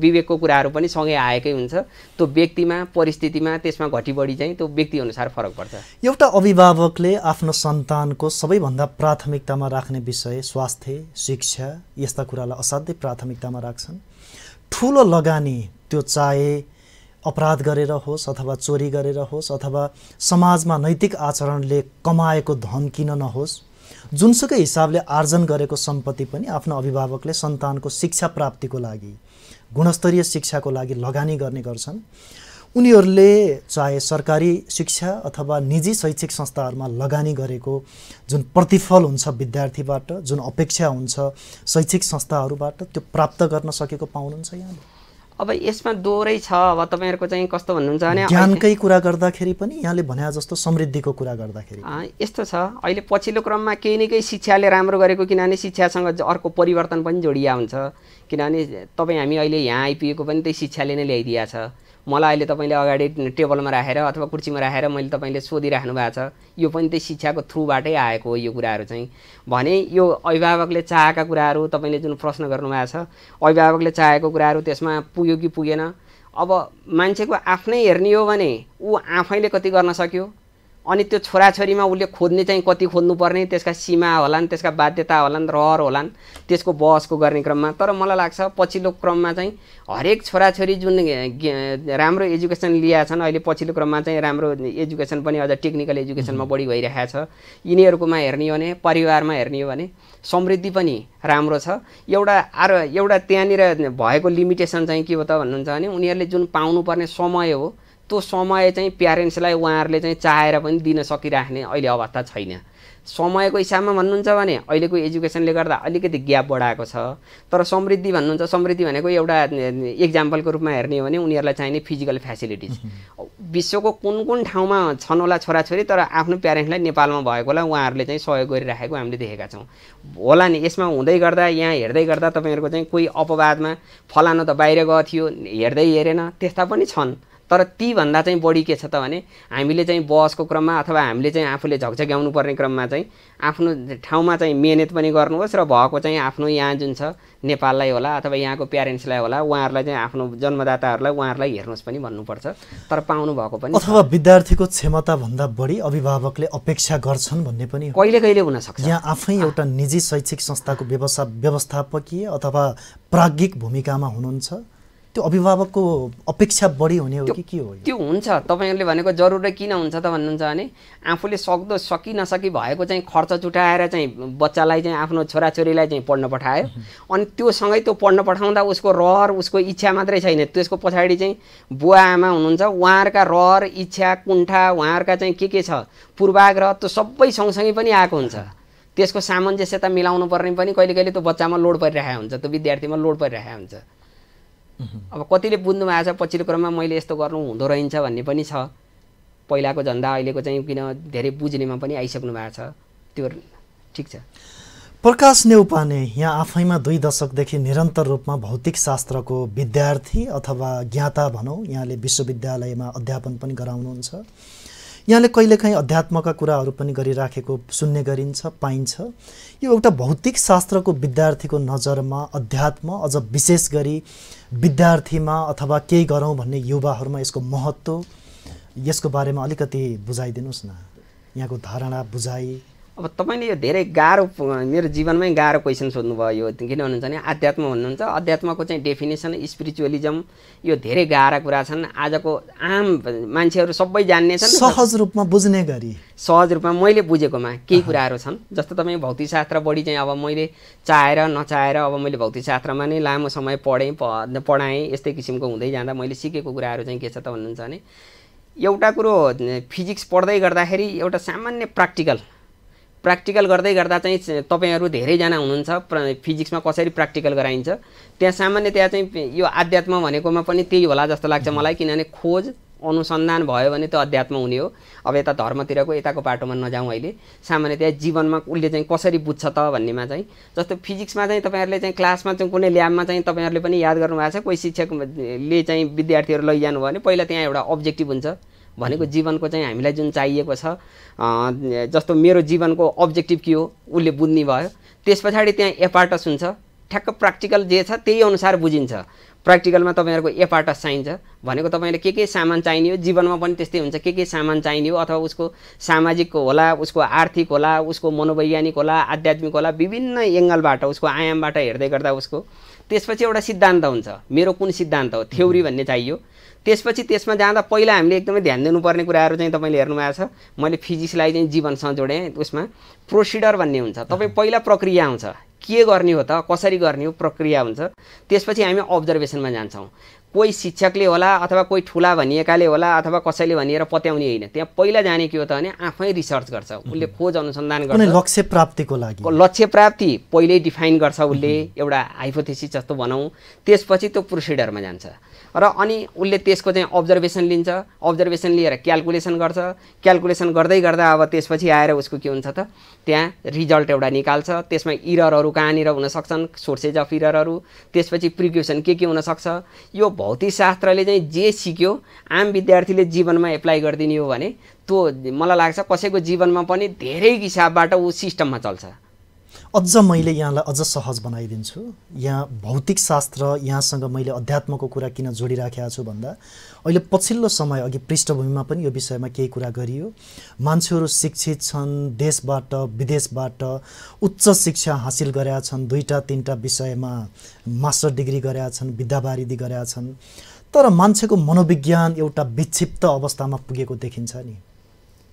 विवेकको कुराहरू पनि सँगै आएकै हुन्छ त्यो व्यक्तिमा परिस्थितिमा त्यसमा घटिबढी चाहिँ त्यो व्यक्तिअनुसार फरक पर्छ एउटा अभिभावकले आफ्नो सन्तानको सबैभन्दा प्राथमिकतामा राख्ने विषय स्वास्थ्य शिक्षा यस्ता कुरालाई असाध्यै प्राथमिकतामा राख्छन् ठुलो लगानी त्यो चाहे अपराध गरेर होस् अथवा चोरी गरेर होस् अथवा समाजमा नैतिक आचरणले कमाएको धन किन नहोस् जुनसुकै हिसाबले आर्जन गरेको सम्पत्ति पनि आफ्नो अभिभावकले सन्तानको शिक्षा प्राप्तिको लागि गुणस्तरीय शिक्षाको लागि लगानी गर्ने गर्छन् उनीहरूले चाहे सरकारी शिक्षा अथवा निजी शैक्षिक संस्थाहरूमा लगानी गरेको जुन प्रतिफल हुन्छ विद्यार्थीबाट जुन अपेक्षा हुन्छ शैक्षिक संस्थाहरूबाट त्यो प्राप्त गर्न सकेको पाउनुहुन्छ यहाँले अब यसमा दोहोरै छ अब तपाईँहरूको चाहिँ कस्तो भन्नुहुन्छ भने ज्ञानकै कुरा गर्दाखेरि पनि यहाँले भने जस्तो समृद्धिको कुरा गर्दाखेरि यस्तो छ अहिले पछिल्लो क्रममा केही न केही शिक्षाले राम्रो गरेको किनभने शिक्षासँग अर्को परिवर्तन पनि जोडिया हुन्छ किनभने तपाईँ हामी अहिले यहाँ आइपुगेको पनि त्यही शिक्षाले नै ल्याइदिया छ मलाई अहिले तपाईँले अगाडि टेबलमा राखेर अथवा कुर्सीमा राखेर मैले तपाईँले सोधिराख्नु भएको छ यो पनि त्यही शिक्षाको थ्रुबाटै आएको हो यो कुराहरू चाहिँ भने यो अभिभावकले चाहेका कुराहरू तपाईँले जुन प्रश्न गर्नुभएको छ अभिभावकले चाहेको कुराहरू त्यसमा पुग्यो कि पुगेन अब मान्छेको आफ्नै हेर्ने हो भने ऊ आफैले कति गर्न सक्यो अनि त्यो छोराछोरीमा उसले खोज्ने चाहिँ कति खोज्नुपर्ने त्यसका सीमा होलान् त्यसका बाध्यता होलान् रहर होलान् त्यसको बहसको गर्ने क्रममा तर मलाई लाग्छ पछिल्लो क्रममा चाहिँ हरेक छोराछोरी जुन राम्रो एजुकेसन लिएका छन् अहिले पछिल्लो क्रममा चाहिँ राम्रो एजुकेसन पनि अझ टेक्निकल एजुकेसनमा बढी भइरहेको छ यिनीहरूकोमा हेर्ने हो भने परिवारमा हेर्ने हो भने समृद्धि पनि राम्रो छ एउटा आर एउटा त्यहाँनिर भएको लिमिटेसन चाहिँ के हो त भन्नुहुन्छ भने उनीहरूले जुन पाउनुपर्ने समय हो त्यस्तो समय चाहिँ प्यारेन्ट्सलाई उहाँहरूले चाहिँ चाहेर पनि दिन सकिराख्ने अहिले अवस्था छैन समयको हिसाबमा भन्नुहुन्छ भने अहिलेको एजुकेसनले गर्दा अलिकति ग्याप बढाएको छ तर समृद्धि भन्नुहुन्छ समृद्धि भनेको एउटा इक्जाम्पलको रूपमा हेर्ने हो भने उनीहरूलाई चाहिने फिजिकल फेसिलिटिज विश्वको कुन कुन ठाउँमा छन् होला छोराछोरी तर आफ्नो प्यारेन्ट्सलाई नेपालमा भएको होला उहाँहरूले चाहिँ सहयोग गरिराखेको हामीले देखेका छौँ होला नि यसमा हुँदै गर्दा यहाँ हेर्दै गर्दा तपाईँहरूको चाहिँ कोही अपवादमा फलानु त बाहिर गएको थियो हेर्दै हेरेन त्यस्ता पनि छन् तर तीभन्दा चाहिँ बढी के छ त भने हामीले चाहिँ बसको क्रममा अथवा हामीले चाहिँ आफूले झकझक्याउनु पर्ने क्रममा चाहिँ आफ्नो ठाउँमा चाहिँ मेहनत पनि गर्नुहोस् र भएको चाहिँ आफ्नो यहाँ जुन छ नेपाललाई होला अथवा यहाँको प्यारेन्ट्सलाई होला उहाँहरूलाई चाहिँ आफ्नो जन्मदाताहरूलाई उहाँहरूलाई हेर्नुहोस् पनि भन्नुपर्छ तर पाउनु भएको पनि अथवा विद्यार्थीको क्षमताभन्दा बढी अभिभावकले अपेक्षा गर्छन् भन्ने पनि कहिले कहिले हुनसक्छ यहाँ आफै एउटा निजी शैक्षिक संस्थाको व्यवस्था व्यवस्थापकीय अथवा प्राज्ञिक भूमिकामा हुनुहुन्छ त्यो अभिभावकको अपेक्षा बढी हुने हो कि के हो त्यो हुन्छ तपाईँहरूले भनेको जरुरी किन हुन्छ त भन्नुहुन्छ भने आफूले सक्दो सकि नसकी भएको चाहिँ खर्च जुटाएर चाहिँ बच्चालाई चाहिँ आफ्नो छोराछोरीलाई चाहिँ पढ्न पठायो अनि सँगै त्यो पढ्न पठाउँदा उसको रहर उसको इच्छा मात्रै छैन त्यसको पछाडि चाहिँ बुवा आमा हुनुहुन्छ उहाँहरूका रहर इच्छा कुण्ठा उहाँहरूका चाहिँ के के छ पूर्वाग्रह त्यो सबै सँगसँगै पनि आएको हुन्छ त्यसको सामञ्जस्यता मिलाउनु पर्ने पनि कहिले कहिले त्यो बच्चामा लोड परिरहेको हुन्छ त्यो विद्यार्थीमा लोड परिरहेको हुन्छ अब कतिले बुझ्नुभएको छ पछिल्लो क्रममा मैले यस्तो गर्नु हुँदो रहेछ भन्ने पनि छ पहिलाको झन्डा अहिलेको चाहिँ किन धेरै बुझ्नेमा पनि आइसक्नु भएको छ त्यो ठिक छ प्रकाश नेउपाने यहाँ आफैमा दुई दशकदेखि निरन्तर रूपमा भौतिक शास्त्रको विद्यार्थी अथवा ज्ञाता भनौँ यहाँले विश्वविद्यालयमा अध्यापन पनि गराउनुहुन्छ यहाँले कहिलेकाहीँ अध्यात्मका कुराहरू पनि गरिराखेको सुन्ने गरिन्छ पाइन्छ यो एउटा भौतिक शास्त्रको विद्यार्थीको नजरमा अध्यात्म अझ विशेष गरी विद्यार्थीमा अथवा केही गरौँ भन्ने युवाहरूमा यसको महत्त्व यसको बारेमा अलिकति बुझाइदिनुहोस् न यहाँको धारणा बुझाइ अब तपाईँले यो धेरै गाह्रो मेरो जीवनमै गाह्रो क्वेसन सोध्नुभयो यो किन भन्नुहुन्छ भने आध्यात्म भन्नुहुन्छ अध्यात्मको चाहिँ डेफिनेसन स्पिरिचुअलिजम यो धेरै गाह्रो कुरा छन् आजको आम मान्छेहरू सबै जान्ने छन् सहज रूपमा बुझ्ने गरी सहज रूपमा मैले बुझेकोमा केही कुराहरू छन् जस्तो तपाईँ भौतिकशास्त्र बढी चाहिँ अब मैले चाहेर नचाहेर अब मैले भौतिकशास्त्रमा नै लामो समय पढेँ पढाएँ यस्तै किसिमको हुँदै जाँदा मैले सिकेको कुराहरू चाहिँ के छ त भन्नुहुन्छ भने एउटा कुरो फिजिक्स पढ्दै गर्दाखेरि एउटा सामान्य प्र्याक्टिकल प्र्याक्टिकल गर्दै गर्दा चाहिँ तपाईँहरू धेरैजना हुनुहुन्छ प्र फिजिक्समा कसरी प्र्याक्टिकल गराइन्छ त्यहाँ सामान्यतया चाहिँ यो आध्यात्म भनेकोमा पनि त्यही होला जस्तो लाग्छ मलाई किनभने खोज अनुसन्धान भयो भने त अध्यात्म हुने हो अब यता धर्मतिरको यताको बाटोमा नजाउँ अहिले सामान्यतया जीवनमा उसले चाहिँ कसरी बुझ्छ त भन्नेमा चाहिँ जस्तो फिजिक्समा चाहिँ तपाईँहरूले चाहिँ क्लासमा चाहिँ कुनै ल्याबमा चाहिँ तपाईँहरूले पनि याद गर्नुभएको छ कोही शिक्षकले चाहिँ विद्यार्थीहरू लैजानु भयो भने पहिला त्यहाँ एउटा अब्जेक्टिभ हुन्छ भनेको जीवनको चाहिँ हामीलाई जुन चाहिएको छ जस्तो मेरो जीवनको अब्जेक्टिभ के हो उसले बुझ्ने भयो त्यस पछाडि त्यहाँ एपार्टस हुन्छ ठ्याक्क प्र्याक्टिकल जे छ त्यही अनुसार बुझिन्छ प्र्याक्टिकलमा तपाईँहरूको एपार्टस चाहिन्छ भनेको तपाईँले के के सामान चाहिने हो जीवनमा पनि त्यस्तै हुन्छ के के सामान चाहिने हो अथवा उसको सामाजिक होला उसको आर्थिक होला उसको मनोवैज्ञानिक होला आध्यात्मिक होला विभिन्न एङ्गलबाट उसको आयामबाट हेर्दै गर्दा उसको त्यसपछि एउटा सिद्धान्त हुन्छ मेरो कुन सिद्धान्त हो थ्योरी भन्ने चाहियो त्यसपछि त्यसमा जाँदा पहिला हामीले एकदमै ध्यान दिनुपर्ने कुराहरू चाहिँ तपाईँले हेर्नुभएको छ मैले फिजिक्सलाई चाहिँ जीवनसँग जोडेँ उसमा प्रोसिडर भन्ने हुन्छ तपाईँ पहिला प्रक्रिया आउँछ के गर्ने हो त कसरी गर्ने हो प्रक्रिया हुन्छ त्यसपछि हामी अब्जर्भेसनमा जान्छौँ कोही शिक्षकले होला अथवा कोही ठुला भनिएकाले होला अथवा कसैले भनिएर पत्याउने होइन त्यहाँ पहिला जाने के हो त भने आफै रिसर्च गर्छ उसले खोज अनुसन्धान गर्छ लक्ष्य प्राप्तिको लागि लक्ष्य प्राप्ति पहिल्यै डिफाइन गर्छ उसले एउटा हाइपोथेसिस जस्तो भनौँ त्यसपछि त्यो प्रोसिडरमा जान्छ र अनि उसले त्यसको चाहिँ अब्जर्भेसन लिन्छ अब्जर्भेसन लिएर क्यालकुलेसन गर्छ क्यालकुलेसन गर्दै गर्दा अब त्यसपछि आएर उसको के हुन्छ त त्यहाँ रिजल्ट एउटा निकाल्छ त्यसमा इररहरू कहाँनिर हुनसक्छन् सोर्सेज अफ इररहरू त्यसपछि प्रिक्युसन के के हुनसक्छ यो भौतिकशास्त्रले चाहिँ जे सिक्यो आम विद्यार्थीले जीवनमा एप्लाई गरिदिने हो भने त्यो मलाई लाग्छ कसैको जीवनमा पनि धेरै हिसाबबाट ऊ सिस्टममा चल्छ अझ मैले यहाँलाई अझ सहज बनाइदिन्छु यहाँ भौतिक शास्त्र यहाँसँग मैले अध्यात्मको कुरा किन जोडिराखेको छु भन्दा अहिले पछिल्लो समय अघि पृष्ठभूमिमा पनि यो विषयमा केही कुरा गरियो मान्छेहरू शिक्षित छन् देशबाट विदेशबाट उच्च शिक्षा हासिल गरेका छन् दुईवटा तिनवटा विषयमा मास्टर डिग्री गरेका छन् विद्यावारिधि गरेका छन् तर मान्छेको मनोविज्ञान एउटा विक्षिप्त अवस्थामा पुगेको देखिन्छ नि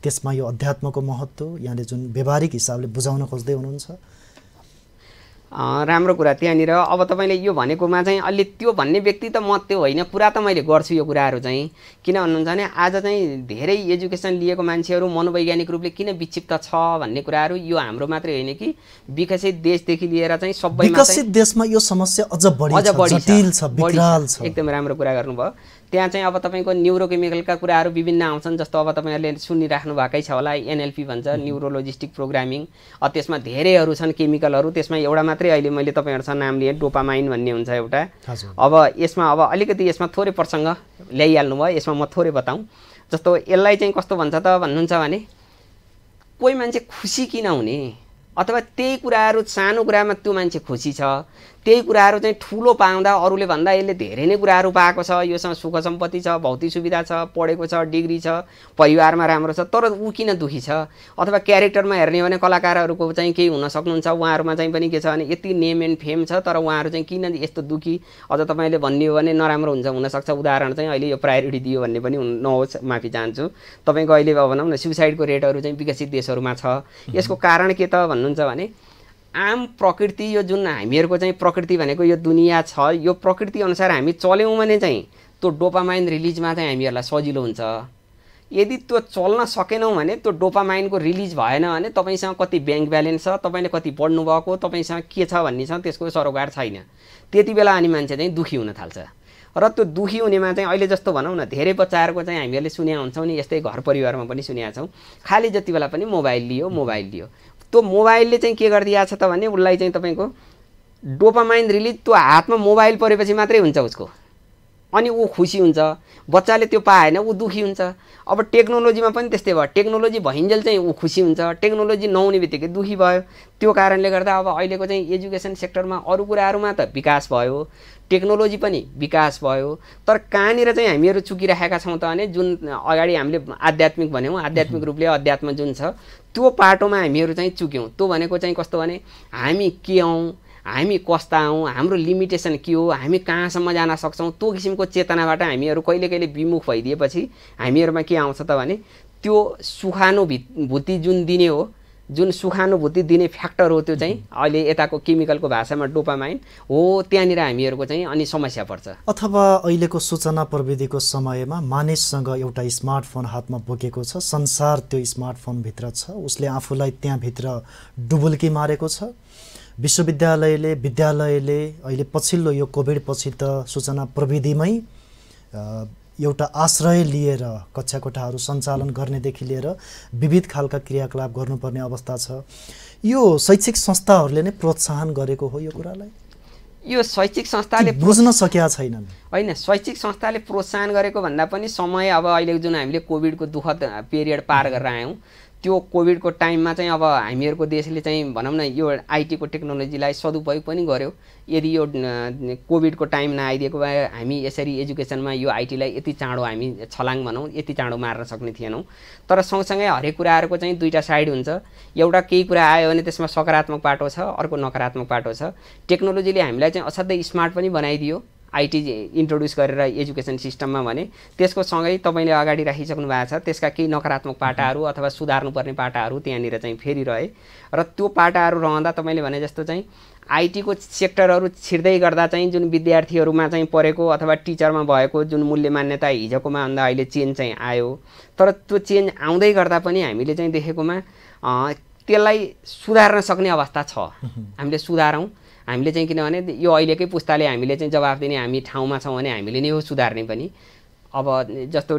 त्यसमा यो अध्यात्मको महत्त्व यहाँले जुन व्यवहारिक हिसाबले बुझाउन खोज्दै हुनुहुन्छ राम्रो कुरा त्यहाँनिर अब तपाईँले यो भनेकोमा चाहिँ अलि त्यो भन्ने व्यक्ति त म त्यो होइन पुरा त मैले गर्छु यो कुराहरू चाहिँ किन भन्नुहुन्छ भने आज चाहिँ धेरै एजुकेसन लिएको मान्छेहरू मनोवैज्ञानिक रूपले किन विक्षिप्त छ भन्ने कुराहरू यो हाम्रो मात्रै होइन कि विकसित देशदेखि लिएर चाहिँ सबै विकसित देशमा यो समस्या अझ बढी अझ बढी छ एकदमै राम्रो कुरा गर्नुभयो त्यहाँ चाहिँ अब तपाईँको न्युरोकेमिकलका कुराहरू विभिन्न आउँछन् जस्तो अब तपाईँहरूले सुनिराख्नु भएकै छ होला एनएलपी भन्छ न्युरोलोजिस्टिक प्रोग्रामिङ त्यसमा धेरैहरू छन् केमिकलहरू त्यसमा एउटा मात्रै अहिले मैले तपाईँहरूसँग नाम लिएँ डोपामाइन भन्ने हुन्छ एउटा अब यसमा अब अलिकति यसमा थोरै प्रसङ्ग ल्याइहाल्नु भयो यसमा म थोरै बताउँ जस्तो यसलाई चाहिँ कस्तो भन्छ त भन्नुहुन्छ भने कोही मान्छे खुसी किन हुने अथवा त्यही कुराहरू सानो कुरामा त्यो मान्छे खुसी छ त्यही कुराहरू चाहिँ ठुलो पाउँदा अरूले भन्दा यसले धेरै नै कुराहरू पाएको छ योसँग सुख सम्पत्ति छ भौतिक सुविधा छ पढेको छ डिग्री छ परिवारमा राम्रो छ तर ऊ किन दुखी छ अथवा क्यारेक्टरमा हेर्ने हो भने कलाकारहरूको चाहिँ केही हुन सक्नुहुन्छ उहाँहरूमा चाहिँ पनि के छ भने यति नेम एन्ड फेम छ तर उहाँहरू चाहिँ किन यस्तो दुखी अझ तपाईँले भनिदियो भने नराम्रो हुन्छ हुनसक्छ उदाहरण चाहिँ अहिले यो प्रायोरिटी दियो भन्ने पनि नहोस् माफी चाहन्छु तपाईँको अहिले भनौँ न सुसाइडको रेटहरू चाहिँ विकसित देशहरूमा छ यसको कारण के त भन्नुहुन्छ भने आम प्रकृति यो जुन हामीहरूको चाहिँ प्रकृति भनेको यो दुनियाँ छ यो प्रकृतिअनुसार हामी चल्यौँ भने चाहिँ त्यो डोपामाइन रिलिजमा चाहिँ हामीहरूलाई सजिलो हुन्छ यदि त्यो चल्न सकेनौँ भने त्यो डोपामाइनको रिलिज भएन भने तपाईँसँग कति ब्याङ्क ब्यालेन्स छ तपाईँले कति बढ्नु भएको तपाईँसँग के छ भन्ने छ त्यसको सरोकार छैन त्यति बेला अनि मान्छे चाहिँ दुःखी हुन थाल्छ र त्यो दुःखी हुनेमा चाहिँ अहिले जस्तो भनौँ न धेरै बच्चाहरूको चाहिँ हामीहरूले सुन्या हुन्छौँ नि यस्तै घर परिवारमा पनि सुनेका छौँ खालि जति बेला पनि मोबाइल लियो मोबाइल लियो त्यो मोबाइलले चाहिँ के गरिदिएको छ त भने उसलाई चाहिँ तपाईँको डोपामाइन रिलिज त्यो हातमा मोबाइल परेपछि मात्रै हुन्छ उसको अनि ऊ खुसी हुन्छ बच्चाले त्यो पाएन ऊ दुःखी हुन्छ अब टेक्नोलोजीमा पनि त्यस्तै भयो टेक्नोलोजी भइन्जेल चाहिँ ऊ खुसी हुन्छ टेक्नोलोजी नहुने बित्तिकै दुःखी भयो त्यो कारणले गर्दा अब अहिलेको चाहिँ एजुकेसन सेक्टरमा अरू कुराहरूमा त विकास भयो टेक्नोलोजी पनि विकास भयो तर कहाँनिर चाहिँ हामीहरू चुकिराखेका छौँ त भने जुन अगाडि हामीले आध्यात्मिक भन्यौँ आध्यात्मिक रूपले अध्यात्म जुन छ त्यो पाटोमा हामीहरू चाहिँ चुक्यौँ त्यो भनेको चाहिँ कस्तो भने हामी के हौँ हामी कस्ता हौँ हाम्रो लिमिटेसन के हो हामी कहाँसम्म जान सक्छौँ त्यो किसिमको चेतनाबाट हामीहरू कहिले कहिले विमुख भइदिएपछि हामीहरूमा के आउँछ त भने त्यो सुखानुभूति जुन दिने हो जुन सुखानुभूति दिने फ्याक्टर हो त्यो चाहिँ अहिले यताको केमिकलको भाषामा डोपामाइन हो त्यहाँनिर हामीहरूको चाहिँ अनि समस्या पर्छ अथवा अहिलेको सूचना प्रविधिको समयमा मानिससँग एउटा स्मार्टफोन हातमा बोकेको छ संसार त्यो स्मार्टफोनभित्र छ उसले आफूलाई त्यहाँभित्र डुबुल्की मारेको छ विश्वविद्यालयले विद्यालयले अहिले पछिल्लो यो कोभिड पछि त सूचना प्रविधिमै एउटा आश्रय लिएर कक्षा कोठाहरू सञ्चालन गर्नेदेखि लिएर विविध खालका क्रियाकलाप गर्नुपर्ने अवस्था छ यो शैक्षिक संस्थाहरूले नै प्रोत्साहन गरेको हो यो कुरालाई यो शैक्षिक संस्थाले बुझ्न सकेका छैनन् होइन शैक्षिक संस्थाले प्रोत्साहन गरेको भन्दा पनि समय अब अहिले जुन हामीले कोभिडको दुःखद पिरियड पार गरेर आयौँ त्यो कोभिडको टाइममा चाहिँ अब हामीहरूको देशले चाहिँ भनौँ न यो आइटीको टेक्नोलोजीलाई सदुपयोग पनि गर्यो यदि यो कोभिडको टाइम नआइदिएको भए हामी यसरी एजुकेसनमा यो आइटीलाई यति चाँडो हामी छलाङ भनौँ यति चाँडो मार्न सक्ने थिएनौँ तर सँगसँगै हरेक कुराहरूको चाहिँ दुईवटा साइड हुन्छ एउटा केही कुरा आयो भने त्यसमा सकारात्मक बाटो छ अर्को नकारात्मक बाटो छ टेक्नोलोजीले हामीलाई चाहिँ असाध्यै स्मार्ट पनि बनाइदियो आइटी इन्ट्रोड्युस गरेर एजुकेसन सिस्टममा भने त्यसको सँगै तपाईँले अगाडि राखिसक्नु भएको छ त्यसका केही नकारात्मक पाटाहरू अथवा सुधार्नुपर्ने पाटाहरू त्यहाँनिर चाहिँ फेरि रहे र त्यो पाटाहरू रहँदा तपाईँले भने जस्तो चाहिँ आइटीको सेक्टरहरू छिर्दै गर्दा चाहिँ जुन विद्यार्थीहरूमा चाहिँ परेको अथवा टिचरमा भएको जुन मूल्य मान्यता हिजोकोमा भन्दा अहिले चेन्ज चाहिँ आयो तर त्यो चेन्ज आउँदै गर्दा पनि हामीले चाहिँ देखेकोमा त्यसलाई सुधार्न सक्ने अवस्था छ हामीले सुधारौँ हामीले चाहिँ किनभने यो अहिलेकै पुस्ताले हामीले चाहिँ जवाब दिने हामी ठाउँमा छौँ भने हामीले नै हो सुधार्ने पनि अब जस्तो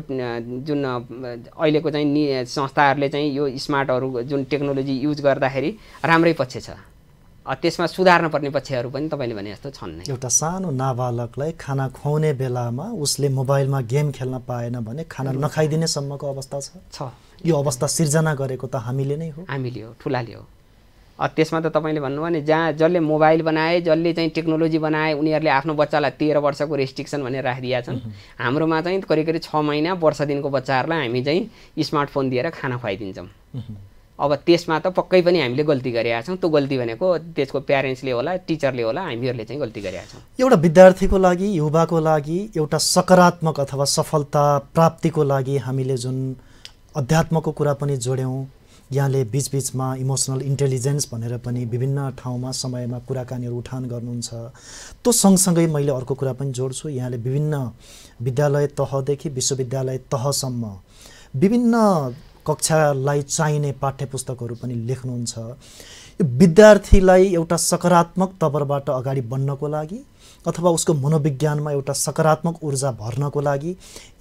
जुन अहिलेको चाहिँ नि संस्थाहरूले चाहिँ यो स्मार्टहरू जुन टेक्नोलोजी युज गर्दाखेरि राम्रै पक्ष छ त्यसमा सुधार्न पर्ने पक्षहरू पनि तपाईँले भने जस्तो छन् एउटा सानो नाबालकलाई खाना खुवाउने बेलामा उसले मोबाइलमा गेम खेल्न पाएन भने खाना नखाइदिनेसम्मको अवस्था छ यो अवस्था सिर्जना गरेको त हामीले नै हो हामीले हो ठुलाले हो त्यसमा त तपाईँले भन्नुभयो भने जहाँ जसले मोबाइल बनाए जसले चाहिँ टेक्नोलोजी बनाए उनीहरूले आफ्नो बच्चालाई तेह्र वर्षको रेस्ट्रिक्सन भनेर राखिदिया छन् हाम्रोमा चाहिँ करिब करिब छ महिना वर्ष दिनको बच्चाहरूलाई हामी चाहिँ स्मार्टफोन दिएर खाना खुवाइदिन्छौँ अब त्यसमा त पक्कै पनि हामीले गल्ती गरेका छौँ त्यो गल्ती भनेको त्यसको प्यारेन्ट्सले होला टिचरले होला हामीहरूले चाहिँ गल्ती गरेका छौँ एउटा विद्यार्थीको लागि युवाको लागि एउटा सकारात्मक अथवा सफलता प्राप्तिको लागि हामीले जुन अध्यात्मको कुरा पनि जोड्यौँ यहाँले बिचबिचमा इमोसनल इन्टेलिजेन्स भनेर पनि विभिन्न ठाउँमा समयमा कुराकानीहरू उठान गर्नुहुन्छ त्यो सँगसँगै मैले अर्को कुरा पनि जोड्छु यहाँले विभिन्न विद्यालय तहदेखि विश्वविद्यालय तहसम्म विभिन्न कक्षालाई चाहिने पाठ्य पुस्तकहरू पनि लेख्नुहुन्छ यो विद्यार्थीलाई एउटा सकारात्मक तवरबाट अगाडि बढ्नको लागि अथवा उसको मनोविज्ञानमा एउटा सकारात्मक ऊर्जा भर्नको लागि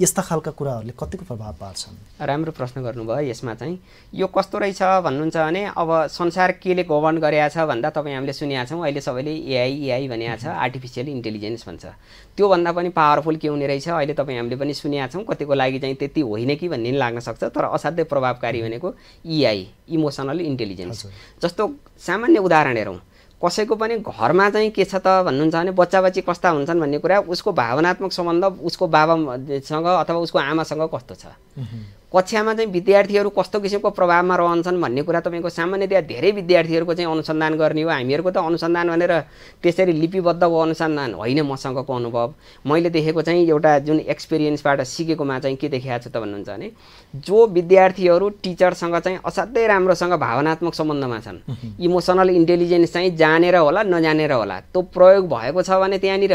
यस्ता खालका कुराहरूले कतिको प्रभाव पार्छन् राम्रो प्रश्न गर्नुभयो यसमा चाहिँ यो कस्तो रहेछ भन्नुहुन्छ भने अब संसार केले गभर्न छ भन्दा तपाईँ हामीले सुनेका छौँ अहिले सबैले एआई एआई भनेको छ आर्टिफिसियल इन्टेलिजेन्स भन्छ त्योभन्दा पनि पावरफुल के हुने रहेछ अहिले तपाईँ हामीले पनि सुनेका छौँ कतिको लागि चाहिँ त्यति होइन कि भन्ने लाग्न सक्छ तर असाध्यै प्रभावकारी भनेको इआई इमोसनल इन्टेलिजेन्स जस्तो सामान्य उदाहरण हेरौँ कसैको पनि घरमा चाहिँ के छ त भन्नुहुन्छ भने बच्चा बच्ची कस्ता हुन्छन् भन्ने कुरा उसको भावनात्मक सम्बन्ध उसको बाबासँग अथवा उसको आमासँग कस्तो छ कक्षामा चाहिँ विद्यार्थीहरू कस्तो किसिमको प्रभावमा रहन्छन् भन्ने कुरा तपाईँको सामान्यतया धेरै विद्यार्थीहरूको चाहिँ अनुसन्धान गर्ने हो हामीहरूको त अनुसन्धान भनेर त्यसरी लिपिबद्धको अनुसन्धान होइन मसँगको अनुभव मैले देखेको चाहिँ एउटा जुन एक्सपिरियन्सबाट सिकेकोमा चाहिँ के देखाएको छु त भन्नुहुन्छ भने जो विद्यार्थीहरू टिचरसँग चाहिँ असाध्यै राम्रोसँग भावनात्मक सम्बन्धमा छन् इमोसनल इन्टेलिजेन्स चाहिँ जानेर होला नजानेर होला त्यो प्रयोग भएको छ भने त्यहाँनिर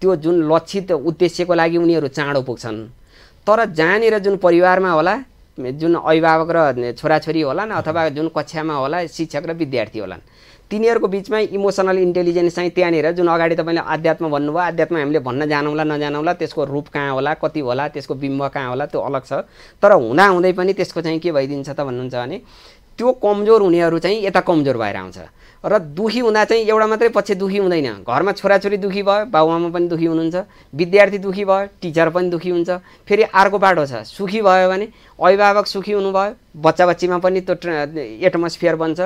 त्यो जुन लक्षित उद्देश्यको लागि उनीहरू चाँडो पुग्छन् तर जहाँनिर जुन परिवारमा होला जुन अभिभावक र छोराछोरी होलान् अथवा जुन कक्षामा होला शिक्षक र विद्यार्थी होलान् तिनीहरूको बिचमा इमोसनल इन्टेलिजेन्स चाहिँ त्यहाँनिर जुन अगाडि तपाईँले आध्यात्म भन्नुभयो आध्यात्म हामीले भन्न जानौँला नजानौँला त्यसको रूप कहाँ होला कति होला त्यसको बिम्ब कहाँ होला त्यो अलग छ तर हुँदाहुँदै पनि त्यसको चाहिँ के भइदिन्छ त भन्नुहुन्छ भने त्यो कमजोर हुनेहरू चाहिँ यता कमजोर भएर आउँछ र दुखी हुँदा चाहिँ एउटा मात्रै पक्ष दुःखी हुँदैन घरमा छोराछोरी दुःखी भयो बाबुआमा पनि दुःखी हुनुहुन्छ विद्यार्थी दुःखी भयो टिचर पनि दुःखी हुन्छ फेरि अर्को बाटो छ सुखी भयो भने अभिभावक सुखी हुनुभयो बच्चा बच्चीमा पनि त्यो एटमोस्फियर बन्छ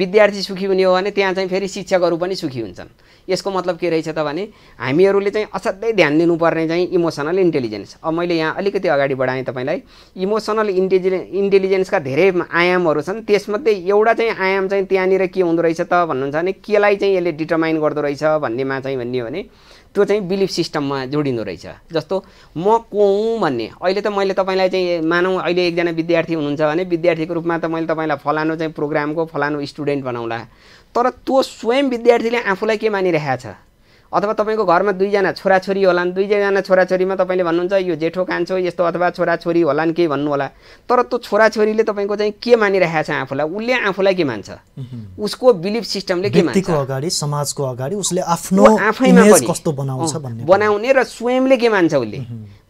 विद्यार्थी सुखी हुने हो भने त्यहाँ चाहिँ फेरि शिक्षकहरू पनि सुखी हुन्छन् यसको मतलब के रहेछ त भने हामीहरूले चाहिँ असाध्यै ध्यान दिनुपर्ने चाहिँ इमोसनल इन्टेलिजेन्स अब मैले यहाँ अलिकति अगाडि बढाएँ तपाईँलाई इमोसनल इन्टेलिजे इन्टेलिजेन्सका धेरै आयामहरू छन् त्यसमध्ये एउटा चाहिँ आयाम चाहिँ त्यहाँनिर के हुँदो रहेछ त भन्नुहुन्छ भने केलाई चाहिँ यसले डिटर्माइन गर्दो रहेछ भन्नेमा चाहिँ भन्ने भने त्यो चाहिँ बिलिफ सिस्टममा जोडिँदो रहेछ जस्तो म को हुँ भन्ने अहिले त मैले तपाईँलाई चाहिँ मानौँ अहिले एकजना विद्यार्थी हुनुहुन्छ भने विद्यार्थीको रूपमा त मैले तपाईँलाई फलानु चाहिँ प्रोग्रामको फलानु स्टुडेन्ट बनाउँला तर त्यो स्वयं विद्यार्थीले आफूलाई के मानिरहेको छ अथवा तपाईँको घरमा दुईजना छोराछोरी होलान् दुईजना छोराछोरीमा तपाईँले भन्नुहुन्छ यो जेठो कान्छो यस्तो अथवा छोराछोरी होलान् केही होला तर त्यो छोराछोरीले तपाईँको चाहिँ के मानिरहेको छ आफूलाई उसले आफूलाई के मान्छ उसको बिलिफ सिस्टमले के मान्छ अगाडि समाजको अगाडि उसले आफ्नो आफैमा बनाउने र स्वयंले के मान्छ उसले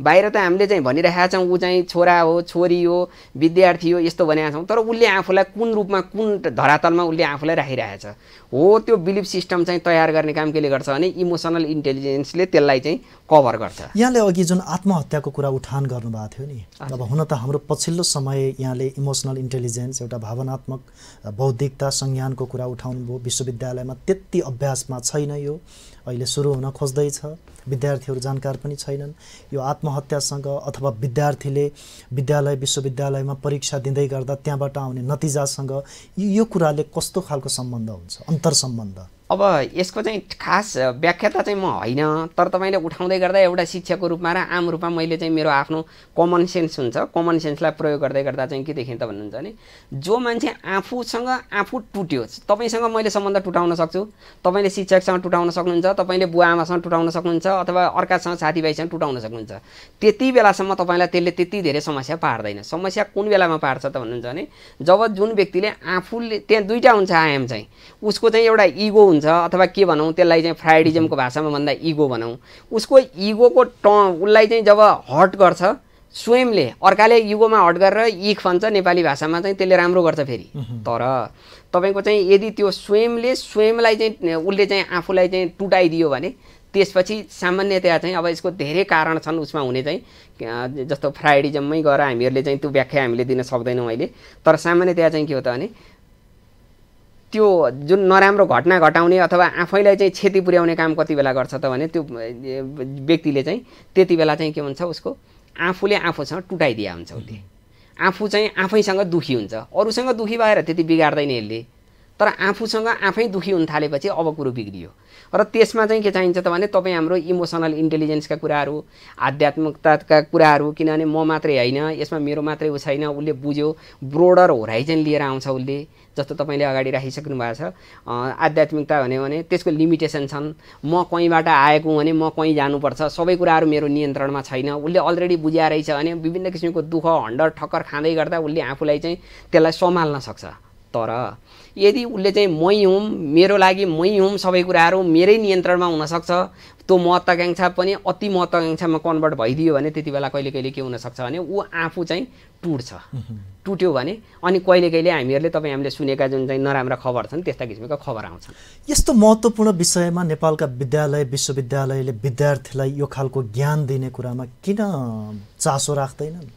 बाहिर त हामीले चाहिँ भनिरहेका छौँ ऊ चाहिँ छोरा हो छोरी हो विद्यार्थी हो यस्तो भनेका छौँ तर उसले आफूलाई कुन रूपमा कुन धरातलमा उसले आफूलाई राखिरहेछ हो त्यो बिलिफ सिस्टम चाहिँ तयार गर्ने काम केले गर्छ भने इमोसनल इन्टेलिजेन्सले त्यसलाई चाहिँ कभर गर्छ यहाँले अघि जुन आत्महत्याको कुरा उठान गर्नुभएको थियो नि अब हुन त हाम्रो पछिल्लो समय यहाँले इमोसनल इन्टेलिजेन्स एउटा भावनात्मक बौद्धिकता संज्ञानको कुरा उठाउनुभयो विश्वविद्यालयमा त्यति अभ्यासमा छैन यो अहिले सुरु हुन खोज्दैछ विद्यार्थीहरू जानकार पनि छैनन् यो आत्महत्यासँग अथवा विद्यार्थीले विद्यालय विश्वविद्यालयमा परीक्षा दिँदै गर्दा त्यहाँबाट आउने नतिजासँग यो कुराले कस्तो खालको सम्बन्ध हुन्छ अन्तर सम्बन्ध अब यसको चाहिँ खास व्याख्या त चाहिँ म होइन तर तपाईँले उठाउँदै गर्दा एउटा शिक्षाको रूपमा र आम रूपमा मैले चाहिँ मेरो आफ्नो कमन सेन्स हुन्छ कमन सेन्सलाई प्रयोग गर्दै गर्दा चाहिँ के देखेँ त भन्नुहुन्छ भने जो मान्छे आफूसँग आफू टुट्यो तपाईँसँग मैले सम्बन्ध टुटाउन सक्छु तपाईँले शिक्षकसँग टुटाउन सक्नुहुन्छ तपाईँले बुवा आमासँग टुटाउन सक्नुहुन्छ अथवा अर्कासँग साथीभाइसँग टुटाउन सक्नुहुन्छ त्यति बेलासम्म तपाईँलाई त्यसले त्यति धेरै समस्या पार्दैन समस्या कुन बेलामा पार्छ त भन्नुहुन्छ भने जब जुन व्यक्तिले आफूले त्यहाँ दुइटा हुन्छ आयाम चाहिँ उसको चाहिँ एउटा इगो हुन्छ हुन्छ अथवा के भनौँ त्यसलाई चाहिँ फ्राइडिजमको भाषामा भन्दा इगो भनौँ उसको इगोको ट उसलाई चाहिँ जब हट गर्छ स्वयंले अर्काले इगोमा हट गरेर इख भन्छ नेपाली भाषामा चाहिँ त्यसले राम्रो गर्छ फेरि तर तपाईँको चाहिँ यदि त्यो स्वयंले स्वयंलाई चाहिँ उसले चाहिँ आफूलाई चाहिँ टुटाइदियो भने त्यसपछि सामान्यतया चाहिँ अब यसको धेरै कारण छन् उसमा हुने चाहिँ जस्तो फ्राइडिजममै गएर हामीहरूले चाहिँ त्यो व्याख्या हामीले दिन सक्दैनौँ अहिले तर सामान्यतया चाहिँ के हो त भने त्यो जुन नराम्रो घटना घटाउने अथवा आफैलाई चाहिँ क्षति पुर्याउने काम कति बेला गर्छ त भने त्यो व्यक्तिले चाहिँ त्यति बेला चाहिँ के हुन्छ उसको आफूले आफूसँग टुटाइदिया हुन्छ उसले आफू चाहिँ आफैसँग दुखी हुन्छ अरूसँग दुखी भएर त्यति बिगार्दैन यसले तर आफूसँग आफै दुःखी हुन थालेपछि अब कुरो बिग्रियो र त्यसमा चाहिँ के चाहिन्छ त भने तपाईँ हाम्रो इमोसनल इन्टेलिजेन्सका कुराहरू आध्यात्मिकताका कुराहरू किनभने म मात्रै होइन यसमा मेरो मात्रै ऊ छैन उसले बुझ्यो ब्रोडर होराइजन लिएर आउँछ उसले जस्तो तपाईँले अगाडि राखिसक्नु भएको छ आध्यात्मिकता भन्यो भने त्यसको लिमिटेसन छन् म कहीँबाट आएको भने म कहीँ जानुपर्छ सबै कुराहरू मेरो नियन्त्रणमा छैन उसले अलरेडी रहेछ भने विभिन्न किसिमको दुःख हन्डर ठक्कर खाँदै गर्दा उसले आफूलाई चाहिँ त्यसलाई सम्हाल्न सक्छ तर यदि उसले चाहिँ मै हुँ मेरो लागि मै हुँ सबै कुराहरू मेरै नियन्त्रणमा हुनसक्छ त्यो महत्त्वाकाङ्क्षा पनि अति महत्त्वाकाङ्क्षामा कन्भर्ट भइदियो भने त्यति बेला कहिले कहिले के हुनसक्छ भने ऊ आफू चाहिँ टुट्छ टुट्यो भने अनि कहिले कहिले हामीहरूले तपाईँ हामीले सुनेका जुन चाहिँ नराम्रा खबर छन् त्यस्ता किसिमको खबर आउँछ यस्तो महत्त्वपूर्ण विषयमा नेपालका विद्यालय विश्वविद्यालयले विद्यार्थीलाई यो खालको ज्ञान दिने कुरामा किन चासो राख्दैनन्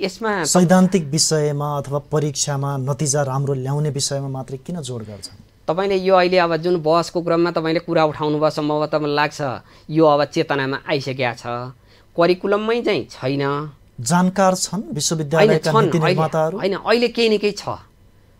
यसमा सैद्धान्तिक विषयमा अथवा परीक्षामा नतिजा राम्रो ल्याउने विषयमा मात्रै किन जोड गर्छ तपाईँले यो अहिले अब जुन बहसको क्रममा तपाईँले कुरा उठाउनुभयो सम्भवतः मलाई लाग्छ यो अब चेतनामा आइसकेको छ करिकुलममै चाहिँ छैन जानकार छन् विश्वविद्यालयका होइन अहिले केही न केही छ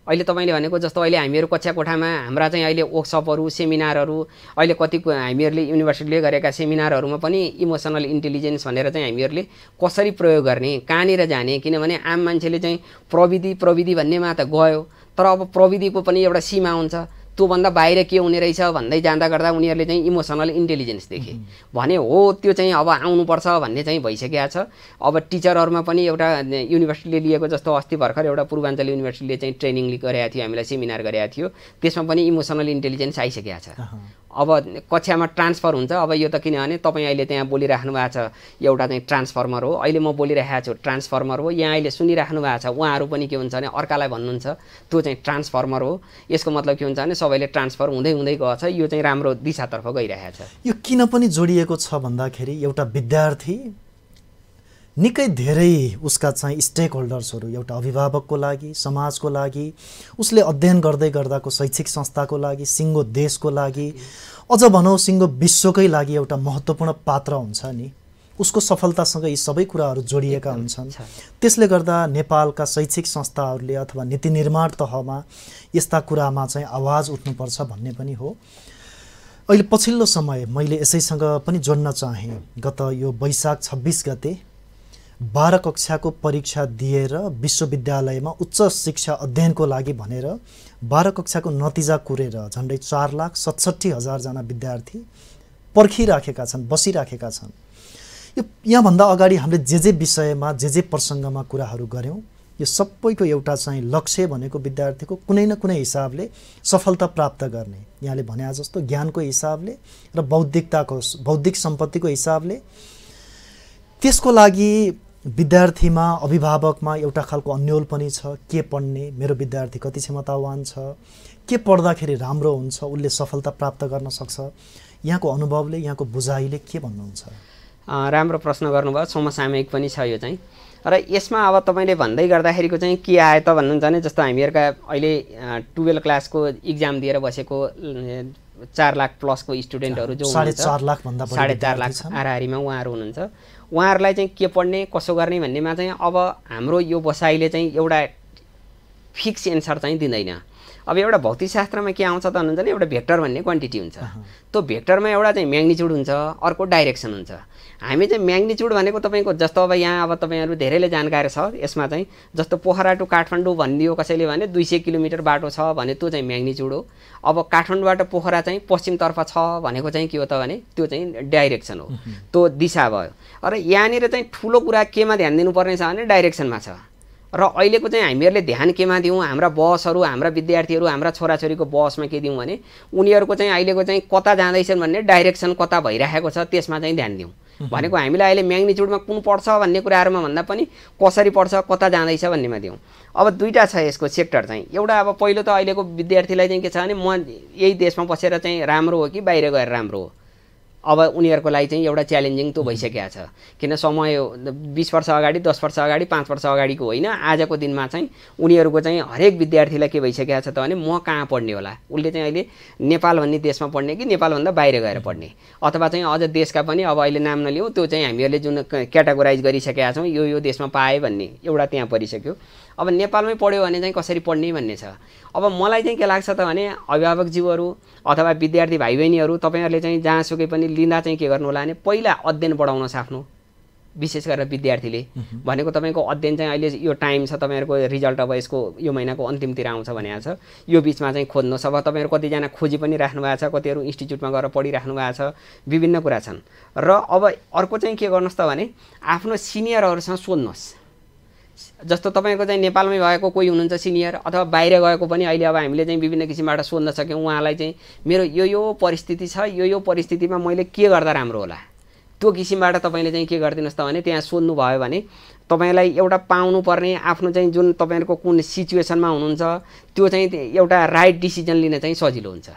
अहिले तपाईँले भनेको जस्तो अहिले हामीहरू कक्षा कोठामा हाम्रा चाहिँ अहिले वर्कसपहरू सेमिनारहरू अहिले कति हामीहरूले युनिभर्सिटीले गरेका सेमिनारहरूमा पनि इमोसनल इन्टेलिजेन्स भनेर चाहिँ हामीहरूले कसरी प्रयोग गर्ने कहाँनिर जाने किनभने आम मान्छेले चाहिँ प्रविधि प्रविधि भन्नेमा त गयो तर अब प्रविधिको पनि एउटा सीमा हुन्छ त्योभन्दा बाहिर के हुने रहेछ भन्दै जाँदा गर्दा उनीहरूले चाहिँ इमोसनल इन्टेलिजेन्स देखे भने हो त्यो चाहिँ अब आउनुपर्छ भन्ने चाहिँ भइसकेको छ अब टिचरहरूमा पनि एउटा युनिभर्सिटीले लिएको जस्तो अस्ति भर्खर एउटा पूर्वाञ्चल युनिभर्सिटीले चाहिँ ट्रेनिङ गरेको थियो हामीलाई सेमिनार गरेको थियो त्यसमा पनि इमोसनल इन्टेलिजेन्स आइसकेको छ अब कक्षामा ट्रान्सफर हुन्छ अब यो त किनभने तपाईँ अहिले त्यहाँ बोलिराख्नु भएको छ एउटा चाहिँ ट्रान्सफर्मर हो अहिले म बोलिरहेको छु ट्रान्सफर्मर हो यहाँ अहिले सुनिराख्नु भएको छ उहाँहरू पनि के हुन्छ भने अर्कालाई भन्नुहुन्छ त्यो चाहिँ ट्रान्सफर्मर हो यसको मतलब के हुन्छ भने सबैले ट्रान्सफर हुँदै हुँदै गएको यो चाहिँ राम्रो दिशातर्फ गइरहेको छ यो किन पनि जोडिएको छ भन्दाखेरि एउटा विद्यार्थी निकै धेरै उसका चाहिँ स्टेक होल्डर्सहरू एउटा अभिभावकको लागि समाजको लागि उसले अध्ययन गर्दै गर्दाको शैक्षिक संस्थाको लागि सिङ्गो देशको लागि अझ भनौँ सिङ्गो विश्वकै लागि एउटा महत्त्वपूर्ण पात्र हुन्छ नि उसको सफलतासँग यी सबै कुराहरू जोडिएका हुन्छन् त्यसले गर्दा नेपालका शैक्षिक संस्थाहरूले अथवा नीति निर्माण तहमा यस्ता कुरामा चाहिँ आवाज उठ्नुपर्छ भन्ने पनि हो अहिले पछिल्लो समय मैले यसैसँग पनि जोड्न चाहेँ गत यो वैशाख छब्बिस गते बाह्र कक्षाको परीक्षा दिएर विश्वविद्यालयमा उच्च शिक्षा अध्ययनको लागि भनेर बाह्र कक्षाको नतिजा कुरेर झन्डै चार लाख सतसट्ठी हजारजना विद्यार्थी पर्खिराखेका छन् बसिराखेका छन् यो यहाँभन्दा अगाडि हामीले जे जे विषयमा जे जे प्रसङ्गमा कुराहरू गऱ्यौँ यो सबैको एउटा चाहिँ लक्ष्य भनेको विद्यार्थीको कुनै न कुनै हिसाबले सफलता प्राप्त गर्ने यहाँले भने जस्तो ज्ञानको हिसाबले र बौद्धिकताको बौद्धिक सम्पत्तिको हिसाबले त्यसको लागि विद्यार्थीमा अभिभावकमा एउटा खालको अन्यल पनि छ के पढ्ने मेरो विद्यार्थी कति क्षमतावान छ के पढ्दाखेरि राम्रो हुन्छ उसले सफलता प्राप्त गर्न सक्छ यहाँको अनुभवले यहाँको बुझाइले के भन्नुहुन्छ राम्रो प्रश्न गर्नुभयो समसामयिक पनि छ यो चाहिँ र यसमा अब तपाईँले भन्दै गर्दाखेरिको चाहिँ के आयो त भन्नुहुन्छ भने जस्तो हामीहरूका अहिले टुवेल्भ क्लासको इक्जाम दिएर बसेको चार लाख प्लसको स्टुडेन्टहरू जो साढे चार लाख लाख आरआरीमा उहाँहरू हुनुहुन्छ उहाँहरूलाई चाहिँ के पढ्ने कसो गर्ने भन्नेमा चाहिँ अब हाम्रो यो बसाइले चाहिँ एउटा फिक्स एन्सर चाहिँ दिँदैन अब एउटा भौतिकशास्त्रमा के आउँछ त भन्नुहुन्छ भने एउटा भेक्टर भन्ने क्वान्टिटी हुन्छ त्यो भेक्टरमा एउटा चाहिँ म्याग्निच्युड हुन्छ अर्को डाइरेक्सन हुन्छ हामी चाहिँ म्याग्निच्युड भनेको तपाईँको जस्तो अब यहाँ अब तपाईँहरू धेरैले जानकारी छ यसमा चाहिँ जस्तो पोखरा टु काठमाडौँ भनिदियो कसैले भने दुई सय किलोमिटर बाटो छ भने त्यो चाहिँ म्याग्निच्युड हो अब काठमाडौँबाट पोखरा चाहिँ पश्चिमतर्फ छ भनेको चाहिँ के हो त भने त्यो चाहिँ डाइरेक्सन हो त्यो दिशा भयो र यहाँनिर चाहिँ ठुलो कुरा केमा ध्यान दिनुपर्ने छ भने डाइरेक्सनमा छ र अहिलेको चाहिँ हामीहरूले ध्यान केमा दिउँ हाम्रा बसहरू हाम्रा विद्यार्थीहरू हाम्रा छोराछोरीको बसमा के दिउँ भने उनीहरूको चाहिँ अहिलेको चाहिँ कता जाँदैछन् भन्ने डाइरेक्सन कता भइरहेको छ त्यसमा चाहिँ ध्यान दिउँ भनेको हामीलाई अहिले म्याग्निच्युडमा कुन पढ्छ भन्ने कुराहरूमा भन्दा पनि कसरी पढ्छ कता जाँदैछ भन्नेमा दिउँ अब दुईवटा छ यसको सेक्टर चाहिँ एउटा अब पहिलो त अहिलेको विद्यार्थीलाई चाहिँ के छ भने म यही देशमा बसेर चाहिँ राम्रो हो कि बाहिर गएर राम्रो हो अब उनीहरूको लागि चाहिँ एउटा च्यालेन्जिङ त भइसकेको छ किन समय बिस वर्ष अगाडि दस वर्ष अगाडि पाँच वर्ष अगाडिको होइन आजको दिनमा चाहिँ उनीहरूको चाहिँ हरेक विद्यार्थीलाई के भइसकेको छ त भने म कहाँ पढ्ने होला उसले चाहिँ अहिले नेपाल भन्ने देशमा पढ्ने कि नेपालभन्दा बाहिर गएर पढ्ने अथवा चाहिँ अझ देशका पनि अब अहिले नाम नलिउँ त्यो चाहिँ हामीहरूले जुन क्याटागोराइज गरिसकेका छौँ यो यो देशमा पाएँ भन्ने एउटा त्यहाँ परिसक्यो अब नेपालमै पढ्यो भने चाहिँ कसरी पढ्ने भन्ने छ अब मलाई चाहिँ के लाग्छ त भने अभिभावक जीवहरू अथवा विद्यार्थी भाइ बहिनीहरू तपाईँहरूले चाहिँ जहाँसुकै पनि लिँदा चाहिँ के गर्नु होला भने पहिला अध्ययन बढाउनुहोस् आफ्नो विशेष गरेर विद्यार्थीले भनेको तपाईँको अध्ययन चाहिँ अहिले यो टाइम छ तपाईँहरूको रिजल्ट अब यसको यो महिनाको अन्तिमतिर आउँछ भने छ यो बिचमा चाहिँ खोज्नुहोस् अब तपाईँहरू कतिजना खोजी पनि राख्नु भएको छ कतिहरू इन्स्टिच्युटमा गएर पढिराख्नु भएको छ विभिन्न कुरा छन् र अब अर्को चाहिँ के गर्नुहोस् त भने आफ्नो सिनियरहरूसँग सोध्नुहोस् जस्तो तपाईँको चाहिँ नेपालमै भएको कोही हुनुहुन्छ सिनियर अथवा बाहिर गएको पनि अहिले अब हामीले चाहिँ विभिन्न किसिमबाट सोध्न सक्यौँ उहाँलाई चाहिँ मेरो यो यो परिस्थिति छ यो यो परिस्थितिमा मैले के गर्दा राम्रो होला त्यो किसिमबाट तपाईँले चाहिँ के गरिदिनुहोस् त भने त्यहाँ सोध्नु भयो भने तपाईँलाई एउटा पाउनुपर्ने आफ्नो चाहिँ जुन तपाईँहरूको कुन सिचुएसनमा हुनुहुन्छ त्यो चाहिँ एउटा राइट डिसिजन लिन चाहिँ सजिलो हुन्छ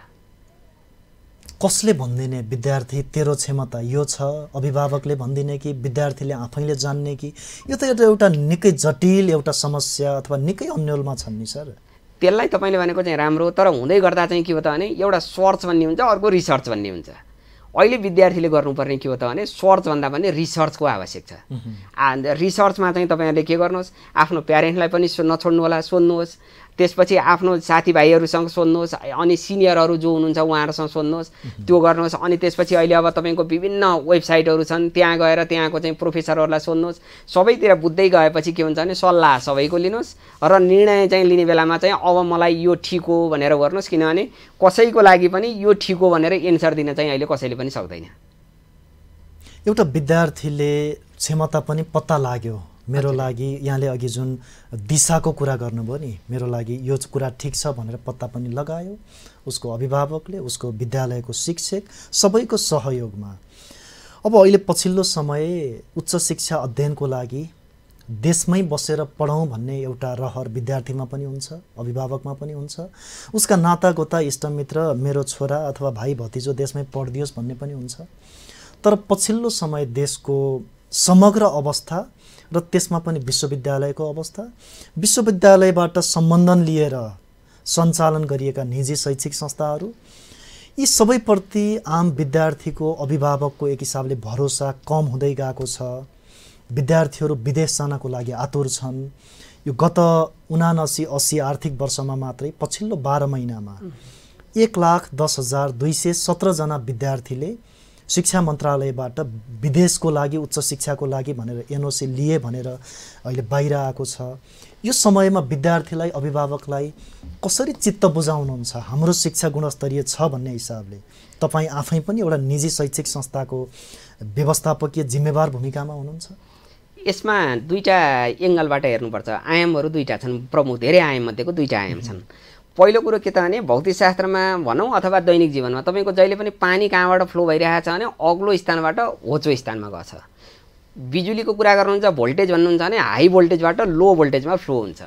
कसले भनिदिने विद्यार्थी तेरो क्षमता यो छ अभिभावकले भनिदिने कि विद्यार्थीले आफैले जान्ने कि यो त एउटा निकै जटिल एउटा समस्या अथवा निकै अन्यलमा छन् नि सर त्यसलाई तपाईँले भनेको चाहिँ राम्रो तर हुँदै गर्दा चाहिँ के हो त भने एउटा सर्च भन्ने हुन्छ अर्को रिसर्च भन्ने हुन्छ अहिले विद्यार्थीले गर्नुपर्ने के हो त भने सर्चभन्दा पनि रिसर्चको आवश्यक छ रिसर्चमा चाहिँ तपाईँहरूले के गर्नुहोस् आफ्नो प्यारेन्ट्सलाई पनि नछोड्नु होला सोध्नुहोस् त्यसपछि आफ्नो साथीभाइहरूसँग सोध्नुहोस् अनि सिनियरहरू जो हुनुहुन्छ उहाँहरूसँग सोध्नुहोस् त्यो गर्नुहोस् अनि त्यसपछि अहिले अब तपाईँको विभिन्न वेबसाइटहरू छन् त्यहाँ गएर त्यहाँको चाहिँ प्रोफेसरहरूलाई सोध्नुहोस् सबैतिर बुझ्दै गएपछि के हुन्छ भने सल्लाह सबैको लिनुहोस् र निर्णय चाहिँ लिने बेलामा चाहिँ अब मलाई यो ठिक हो भनेर गर्नुहोस् किनभने कसैको लागि पनि यो ठिक हो भनेर एन्सर दिन चाहिँ अहिले कसैले पनि सक्दैन एउटा विद्यार्थीले क्षमता पनि पत्ता लाग्यो मेरो लागि यहाँले अघि जुन दिशाको कुरा गर्नुभयो नि मेरो लागि यो कुरा ठिक छ भनेर पत्ता पनि लगायो उसको अभिभावकले उसको विद्यालयको शिक्षक सबैको सहयोगमा अब अहिले पछिल्लो समय उच्च शिक्षा अध्ययनको लागि देशमै बसेर पढौँ भन्ने एउटा रहर विद्यार्थीमा पनि हुन्छ अभिभावकमा पनि हुन्छ उसका नाता गोता इष्टमित्र मेरो छोरा अथवा भाइ भतिजो देशमै पढिदियोस् भन्ने पनि हुन्छ तर पछिल्लो समय देशको समग्र अवस्था र त्यसमा पनि विश्वविद्यालयको अवस्था विश्वविद्यालयबाट सम्बन्धन लिएर सञ्चालन गरिएका निजी शैक्षिक संस्थाहरू यी सबैप्रति आम विद्यार्थीको अभिभावकको एक हिसाबले भरोसा कम हुँदै गएको छ विद्यार्थीहरू विदेश जानको लागि आतुर छन् यो गत उनासी असी आर्थिक वर्षमा मात्रै पछिल्लो बाह्र महिनामा एक लाख दस हजार दुई सय सत्रजना विद्यार्थीले शिक्षा मन्त्रालयबाट विदेशको लागि उच्च शिक्षाको लागि भनेर एनओसी लिए भनेर अहिले बाहिर आएको छ यो समयमा विद्यार्थीलाई अभिभावकलाई कसरी चित्त बुझाउनुहुन्छ हाम्रो शिक्षा गुणस्तरीय छ भन्ने हिसाबले तपाईँ आफै पनि एउटा निजी शैक्षिक संस्थाको व्यवस्थापकीय जिम्मेवार भूमिकामा हुनुहुन्छ यसमा दुईवटा एङ्गलबाट हेर्नुपर्छ आयामहरू दुईवटा छन् प्रमुख धेरै आयाममध्येको दुईवटा आयाम छन् पहिलो कुरो के त भने भौतिकशास्त्रमा भनौँ अथवा दैनिक जीवनमा तपाईँको जहिले पनि पानी कहाँबाट फ्लो भइरहेको छ भने अग्लो स्थानबाट होचो स्थानमा गर्छ बिजुलीको कुरा गर्नुहुन्छ भोल्टेज भन्नुहुन्छ भने हाई भोल्टेजबाट लो भोल्टेजमा फ्लो हुन्छ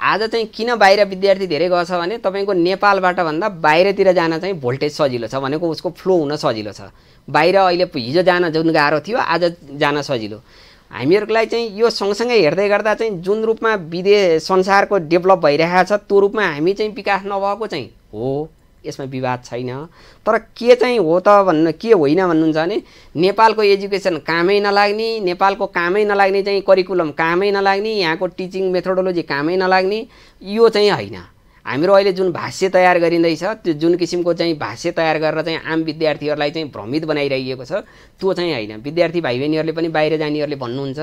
आज चाहिँ किन बाहिर विद्यार्थी धेरै गर्छ भने तपाईँको नेपालबाट भन्दा बाहिरतिर जान चाहिँ भोल्टेज सजिलो छ भनेको उसको फ्लो हुन सजिलो छ बाहिर अहिले हिजो जान जुन गाह्रो थियो आज जान सजिलो हामीहरूलाई चाहिँ यो सँगसँगै हेर्दै गर्दा चाहिँ जुन रूपमा विदेश संसारको डेभलप भइरहेको छ त्यो रूपमा हामी चाहिँ विकास नभएको चाहिँ हो यसमा विवाद छैन तर के चाहिँ हो त भन्नु के होइन भन्नुहुन्छ भने नेपालको एजुकेसन कामै नलाग्ने नेपालको कामै नलाग्ने चाहिँ करिकुलम कामै नलाग्ने यहाँको टिचिङ मेथोडोलोजी कामै नलाग्ने यो चाहिँ होइन हाम्रो अहिले जुन भाष्य तयार गरिँदैछ त्यो जुन किसिमको चाहिँ भाष्य तयार गरेर चाहिँ आम विद्यार्थीहरूलाई चाहिँ भ्रमित बनाइरहेको छ त्यो चाहिँ होइन विद्यार्थी भाइ बहिनीहरूले पनि बाहिर जानेहरूले भन्नुहुन्छ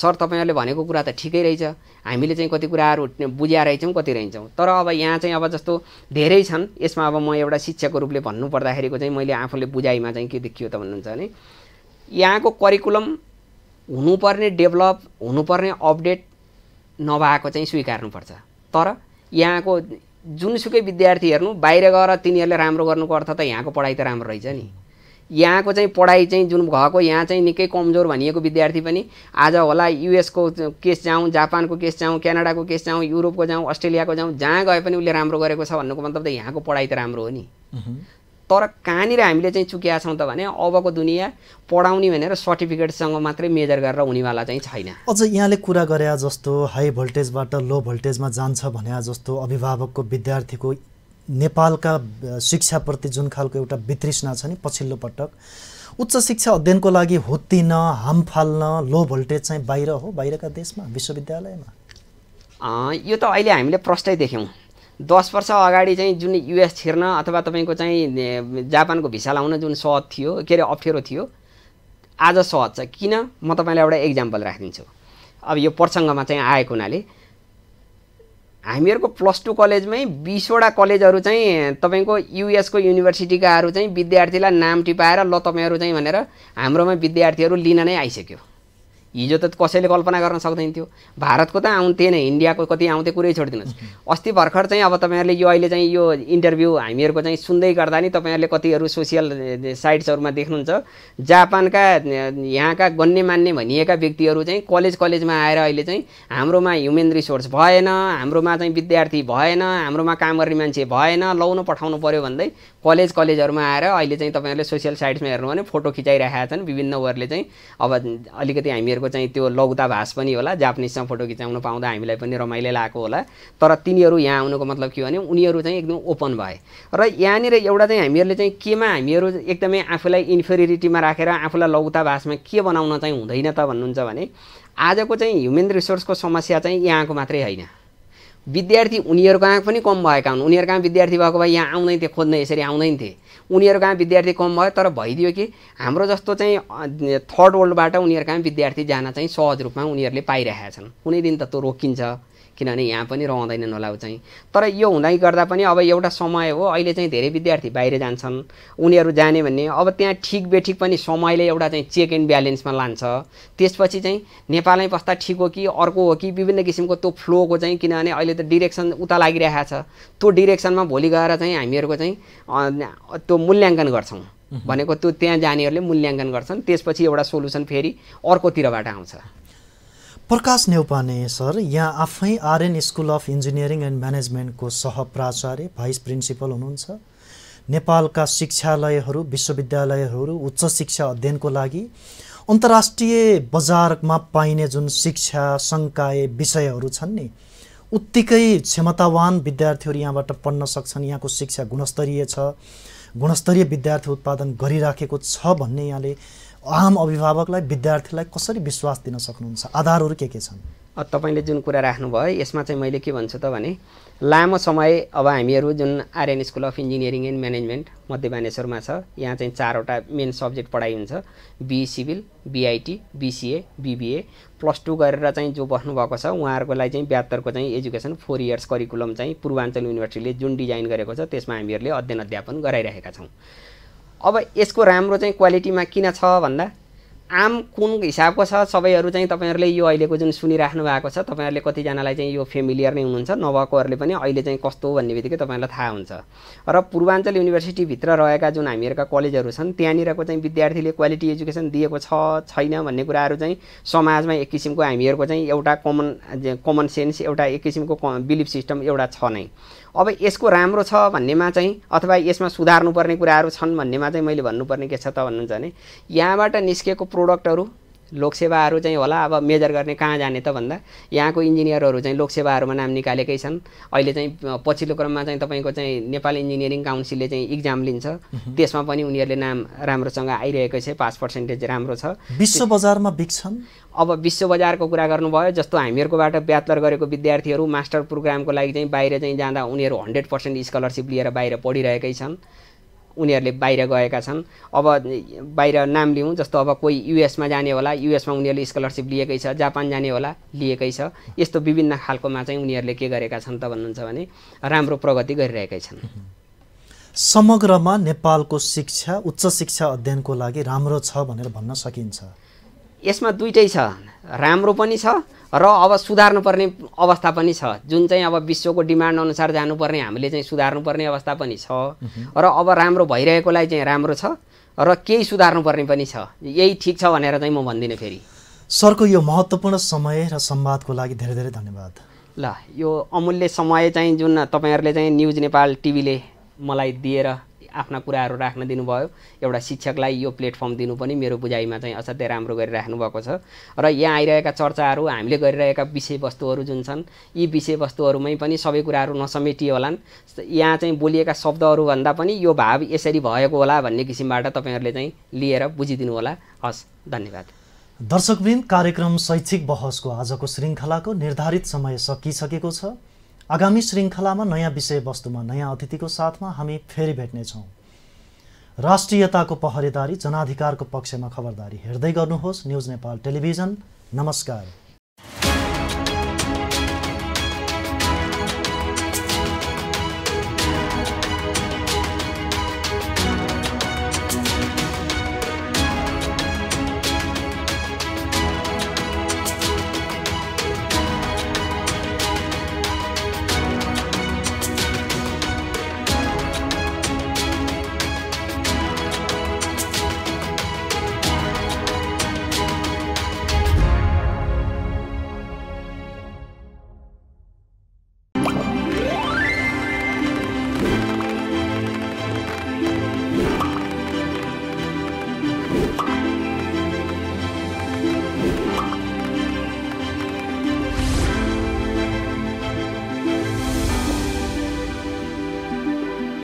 सर तपाईँहरूले भनेको कुरा त ठिकै रहेछ हामीले चाहिँ कति कुराहरू रहेछौँ कति रहन्छौँ तर अब यहाँ चाहिँ अब जस्तो धेरै छन् यसमा अब म एउटा शिक्षकको रूपले भन्नु पर्दाखेरिको चाहिँ मैले आफूले बुझाइमा चाहिँ के देखियो त भन्नुहुन्छ भने यहाँको करिकुलम हुनुपर्ने डेभलप हुनुपर्ने अपडेट नभएको चाहिँ स्वीकार्नुपर्छ तर यहाँको जुनसुकै विद्यार्थी हेर्नु बाहिर गएर तिनीहरूले राम्रो गर्नुको अर्थ त यहाँको पढाइ त राम्रो रहेछ नि यहाँको चाहिँ पढाइ चाहिँ जुन भएको यहाँ चाहिँ निकै कमजोर भनिएको विद्यार्थी पनि आज होला युएसको केस जाउँ जापानको केस जाउँ क्यानाडाको केस जाउँ युरोपको जाउँ अस्ट्रेलियाको जाउँ जहाँ गए पनि उसले राम्रो गरेको छ भन्नुको मतलब त यहाँको पढाइ त राम्रो हो नि तर कहाँनिर हामीले चाहिँ चुकेका छौँ त भने अबको दुनियाँ पढाउने भनेर सर्टिफिकेटसँग मात्रै मेजर गरेर हुनेवाला चाहिँ छैन अझ यहाँले कुरा गरे जस्तो हाई भोल्टेजबाट लो भोल्टेजमा जान्छ भने जस्तो अभिभावकको विद्यार्थीको नेपालका शिक्षाप्रति जुन खालको एउटा वितृष्णा छ नि पछिल्लो पटक उच्च शिक्षा अध्ययनको लागि होत्तिन हाम फाल्न लो भोल्टेज चाहिँ बाहिर हो बाहिरका देशमा विश्वविद्यालयमा यो त अहिले हामीले प्रष्टै देख्यौँ दस वर्ष अगाडि चाहिँ जुन युएस छिर्न अथवा तपाईँको चाहिँ जापानको भिसा लाउन जुन सहज थियो के अरे अप्ठ्यारो थियो आज सहज छ किन म तपाईँलाई एउटा इक्जाम्पल राखिदिन्छु अब यो प्रसङ्गमा चाहिँ आएको हुनाले हामीहरूको प्लस टू कलेजमै बिसवटा कलेजहरू चाहिँ तपाईँको युएसको युनिभर्सिटीकाहरू चाहिँ विद्यार्थीलाई नाम टिपाएर ल तपाईँहरू चाहिँ भनेर हाम्रोमा विद्यार्थीहरू लिन नै आइसक्यो हिजो त कसैले कल्पना गर्न सक्दैन थियो भारतको त आउँथेन इन्डियाको कति आउँथ्यो कुरै छोडिदिनुहोस् अस्ति भर्खर चाहिँ अब तपाईँहरूले यो अहिले चाहिँ यो इन्टरभ्यू हामीहरूको चाहिँ सुन्दै गर्दा नि तपाईँहरूले कतिहरू सोसियल साइट्सहरूमा देख्नुहुन्छ जापानका यहाँका गन्ने मान्ने भनिएका व्यक्तिहरू चाहिँ कलेज कलेजमा आएर अहिले चाहिँ हाम्रोमा ह्युमेन रिसोर्स भएन हाम्रोमा चाहिँ विद्यार्थी भएन हाम्रोमा काम गर्ने मान्छे भएन लाउनु पठाउनु पऱ्यो भन्दै कलेज कलेजहरूमा आएर अहिले चाहिँ तपाईँहरूले सोसियल साइट्समा हेर्नु भने फोटो खिचाइरहेका छन् विभिन्न वरले चाहिँ अब अलिकति हामीहरूको चाहिँ त्यो भाष पनि होला जापानिजसँग फोटो खिचाउनु पाउँदा हामीलाई पनि रमाइलो लागेको होला तर तिनीहरू यहाँ आउनुको मतलब के भने उनीहरू चाहिँ एकदम ओपन भए र यहाँनिर एउटा चाहिँ हामीहरूले चाहिँ केमा हामीहरू एकदमै आफूलाई इन्फेरिटीमा राखेर आफूलाई भाषमा के बनाउन चाहिँ हुँदैन त भन्नुहुन्छ भने आजको चाहिँ ह्युमन रिसोर्सको समस्या चाहिँ यहाँको मात्रै होइन विद्यार्थी उनीहरू कहाँ पनि कम भएका हुन् उनीहरू कहाँ विद्यार्थी भएको भए यहाँ आउँदैन थिए खोज्न यसरी आउँदैन थिए उनीहरू कहाँ विद्यार्थी कम भयो तर भइदियो कि हाम्रो जस्तो चाहिँ थर्ड वर्ल्डबाट उनीहरू कहाँ विद्यार्थी जान चाहिँ सहज रूपमा उनीहरूले पाइरहेका छन् कुनै दिन त त्यो रोकिन्छ किनभने यहाँ पनि रहँदैनन् होला ऊ चाहिँ तर यो हुँदै गर्दा पनि अब एउटा समय हो अहिले चाहिँ धेरै विद्यार्थी बाहिर जान्छन् उनीहरू जाने भने अब त्यहाँ ठिक बेठिक पनि समयले एउटा चाहिँ चेक एन्ड ब्यालेन्समा लान्छ त्यसपछि चाहिँ नेपालमै बस्दा ठिक हो कि अर्को हो कि विभिन्न किसिमको त्यो फ्लोको चाहिँ किनभने अहिले त डिरेक्सन उता लागिरहेको छ त्यो डिरेक्सनमा भोलि गएर चाहिँ हामीहरूको चाहिँ त्यो मूल्याङ्कन गर्छौँ भनेको त्यो त्यहाँ जानेहरूले मूल्याङ्कन गर्छन् त्यसपछि एउटा सोल्युसन फेरि अर्कोतिरबाट आउँछ प्रकाश नेउपाने सर यहाँ आफै RN school of engineering and म्यानेजमेन्टको सहप्राचार्य भाइस प्रिन्सिपल हुनुहुन्छ नेपालका शिक्षालयहरू विश्वविद्यालयहरू उच्च शिक्षा अध्ययनको लागि अन्तर्राष्ट्रिय बजारमा पाइने जुन शिक्षा सङ्काय विषयहरू छन् नि उत्तिकै क्षमतावान विद्यार्थीहरू यहाँबाट पढ्न सक्छन् यहाँको शिक्षा गुणस्तरीय छ गुणस्तरीय विद्यार्थी उत्पादन गरिराखेको छ भन्ने यहाँले आम अभिभावकलाई विद्यार्थीलाई कसरी विश्वास दिन सक्नुहुन्छ आधारहरू के के छन् तपाईँले जुन कुरा राख्नुभयो यसमा चाहिँ मैले के भन्छु त भने लामो समय अब हामीहरू जुन Aryan school of engineering and management मध्यमानेश्वरमा छ यहाँ चाहिँ चारवटा मेन सब्जेक्ट पढाइ हुन्छ B civil BIT BCA BBA plus two गरेर चाहिँ जो बस्नुभएको छ उहाँहरूको लागि चाहिँ ब्याहत्तरको चाहिँ एजुकेसन फोर इयर्स करिकुलम चाहिँ पूर्वाञ्चल युनिभर्सिटीले जुन डिजाइन गरेको छ त्यसमा हामीहरूले अध्ययन अध्यापन गराइरहेका छौँ अब यसको राम्रो चाहिँ क्वालिटीमा किन छ भन्दा आम कुन हिसाबको छ सबैहरू चाहिँ तपाईँहरूले यो अहिलेको जुन सुनिराख्नु भएको छ तपाईँहरूले कतिजनालाई चाहिँ यो फेमिलियर नै हुनुहुन्छ नभएकोहरूले पनि अहिले चाहिँ कस्तो भन्ने बित्तिकै तपाईँहरूलाई थाहा हुन्छ र पूर्वाञ्चल युनिभर्सिटीभित्र रहेका जुन हामीहरूका कलेजहरू छन् त्यहाँनिरको चाहिँ विद्यार्थीले क्वालिटी एजुकेसन दिएको छ छैन भन्ने कुराहरू चाहिँ समाजमा एक किसिमको हामीहरूको चाहिँ एउटा कमन कमन सेन्स एउटा एक किसिमको बिलिफ सिस्टम एउटा छ नै अब यसको राम्रो छ भन्नेमा चाहिँ अथवा यसमा सुधार्नुपर्ने कुराहरू छन् भन्नेमा चाहिँ मैले भन्नुपर्ने के छ त भन्नुहुन्छ भने यहाँबाट निस्किएको प्रोडक्टहरू लोकसेवाहरू चाहिँ होला अब मेजर गर्ने कहाँ जाने त भन्दा यहाँको इन्जिनियरहरू चाहिँ लोकसेवाहरूमा नाम निकालेकै छन् अहिले चाहिँ पछिल्लो क्रममा चाहिँ तपाईँको चाहिँ नेपाल इन्जिनियरिङ काउन्सिलले चाहिँ इक्जाम लिन्छ त्यसमा पनि उनीहरूले नाम राम्रोसँग आइरहेको छ पास पर्सेन्टेज राम्रो छ विश्व बजारमा बिक्छन् अब विश्व बजारको कुरा गर्नुभयो जस्तो हामीहरूकोबाट ब्याचलर गरेको विद्यार्थीहरू मास्टर प्रोग्रामको लागि चाहिँ बाहिर चाहिँ जाँदा उनीहरू हन्ड्रेड पर्सेन्ट स्कलरसिप लिएर बाहिर पढिरहेकै छन् उनीहरूले बाहिर गएका छन् अब बाहिर नाम लिउँ जस्तो अब कोही युएसमा जाने होला युएसमा उनीहरूले स्कलरसिप लिएकै छ जापान जाने होला लिएकै छ यस्तो विभिन्न खालकोमा चाहिँ उनीहरूले के गरेका छन् त भन्नुहुन्छ भने राम्रो प्रगति गरिरहेकै छन् समग्रमा नेपालको शिक्षा उच्च शिक्षा अध्ययनको लागि राम्रो छ भनेर भन्न सकिन्छ यसमा दुइटै छ राम्रो पनि छ र अब सुधार्नुपर्ने अवस्था पनि छ जुन चाहिँ अब विश्वको डिमान्ड अनुसार जानुपर्ने हामीले चाहिँ सुधार्नुपर्ने अवस्था पनि छ र अब राम्रो भइरहेकोलाई चाहिँ राम्रो छ र केही सुधार्नुपर्ने पनि छ यही ठिक छ भनेर चाहिँ म भन्दिनँ फेरि सरको यो महत्त्वपूर्ण समय र संवादको लागि धेरै धेरै धन्यवाद ल यो अमूल्य समय चाहिँ जुन तपाईँहरूले चाहिँ न्युज नेपाल टिभीले मलाई दिएर आफ्ना कुराहरू राख्न दिनुभयो एउटा शिक्षकलाई यो प्लेटफर्म दिनु पनि मेरो बुझाइमा चाहिँ असाध्यै राम्रो गरिराख्नु भएको छ र यहाँ आइरहेका चर्चाहरू हामीले गरिरहेका विषयवस्तुहरू जुन छन् यी विषयवस्तुहरूमै पनि सबै कुराहरू नसमेटियो होलान् यहाँ चाहिँ बोलिएका शब्दहरूभन्दा पनि यो भाव यसरी भएको होला भन्ने किसिमबाट तपाईँहरूले चाहिँ लिएर बुझिदिनु होला हस् धन्यवाद दर्शकबिन कार्यक्रम शैक्षिक बहसको आजको श्रृङ्खलाको निर्धारित समय सकिसकेको छ आगामी श्रृङ्खलामा नयाँ विषयवस्तुमा नयाँ अतिथिको साथमा हामी फेरि भेट्नेछौँ राष्ट्रियताको पहरेदारी जनाधिकारको पक्षमा खबरदारी हेर्दै गर्नुहोस् न्युज नेपाल टेलिभिजन नमस्कार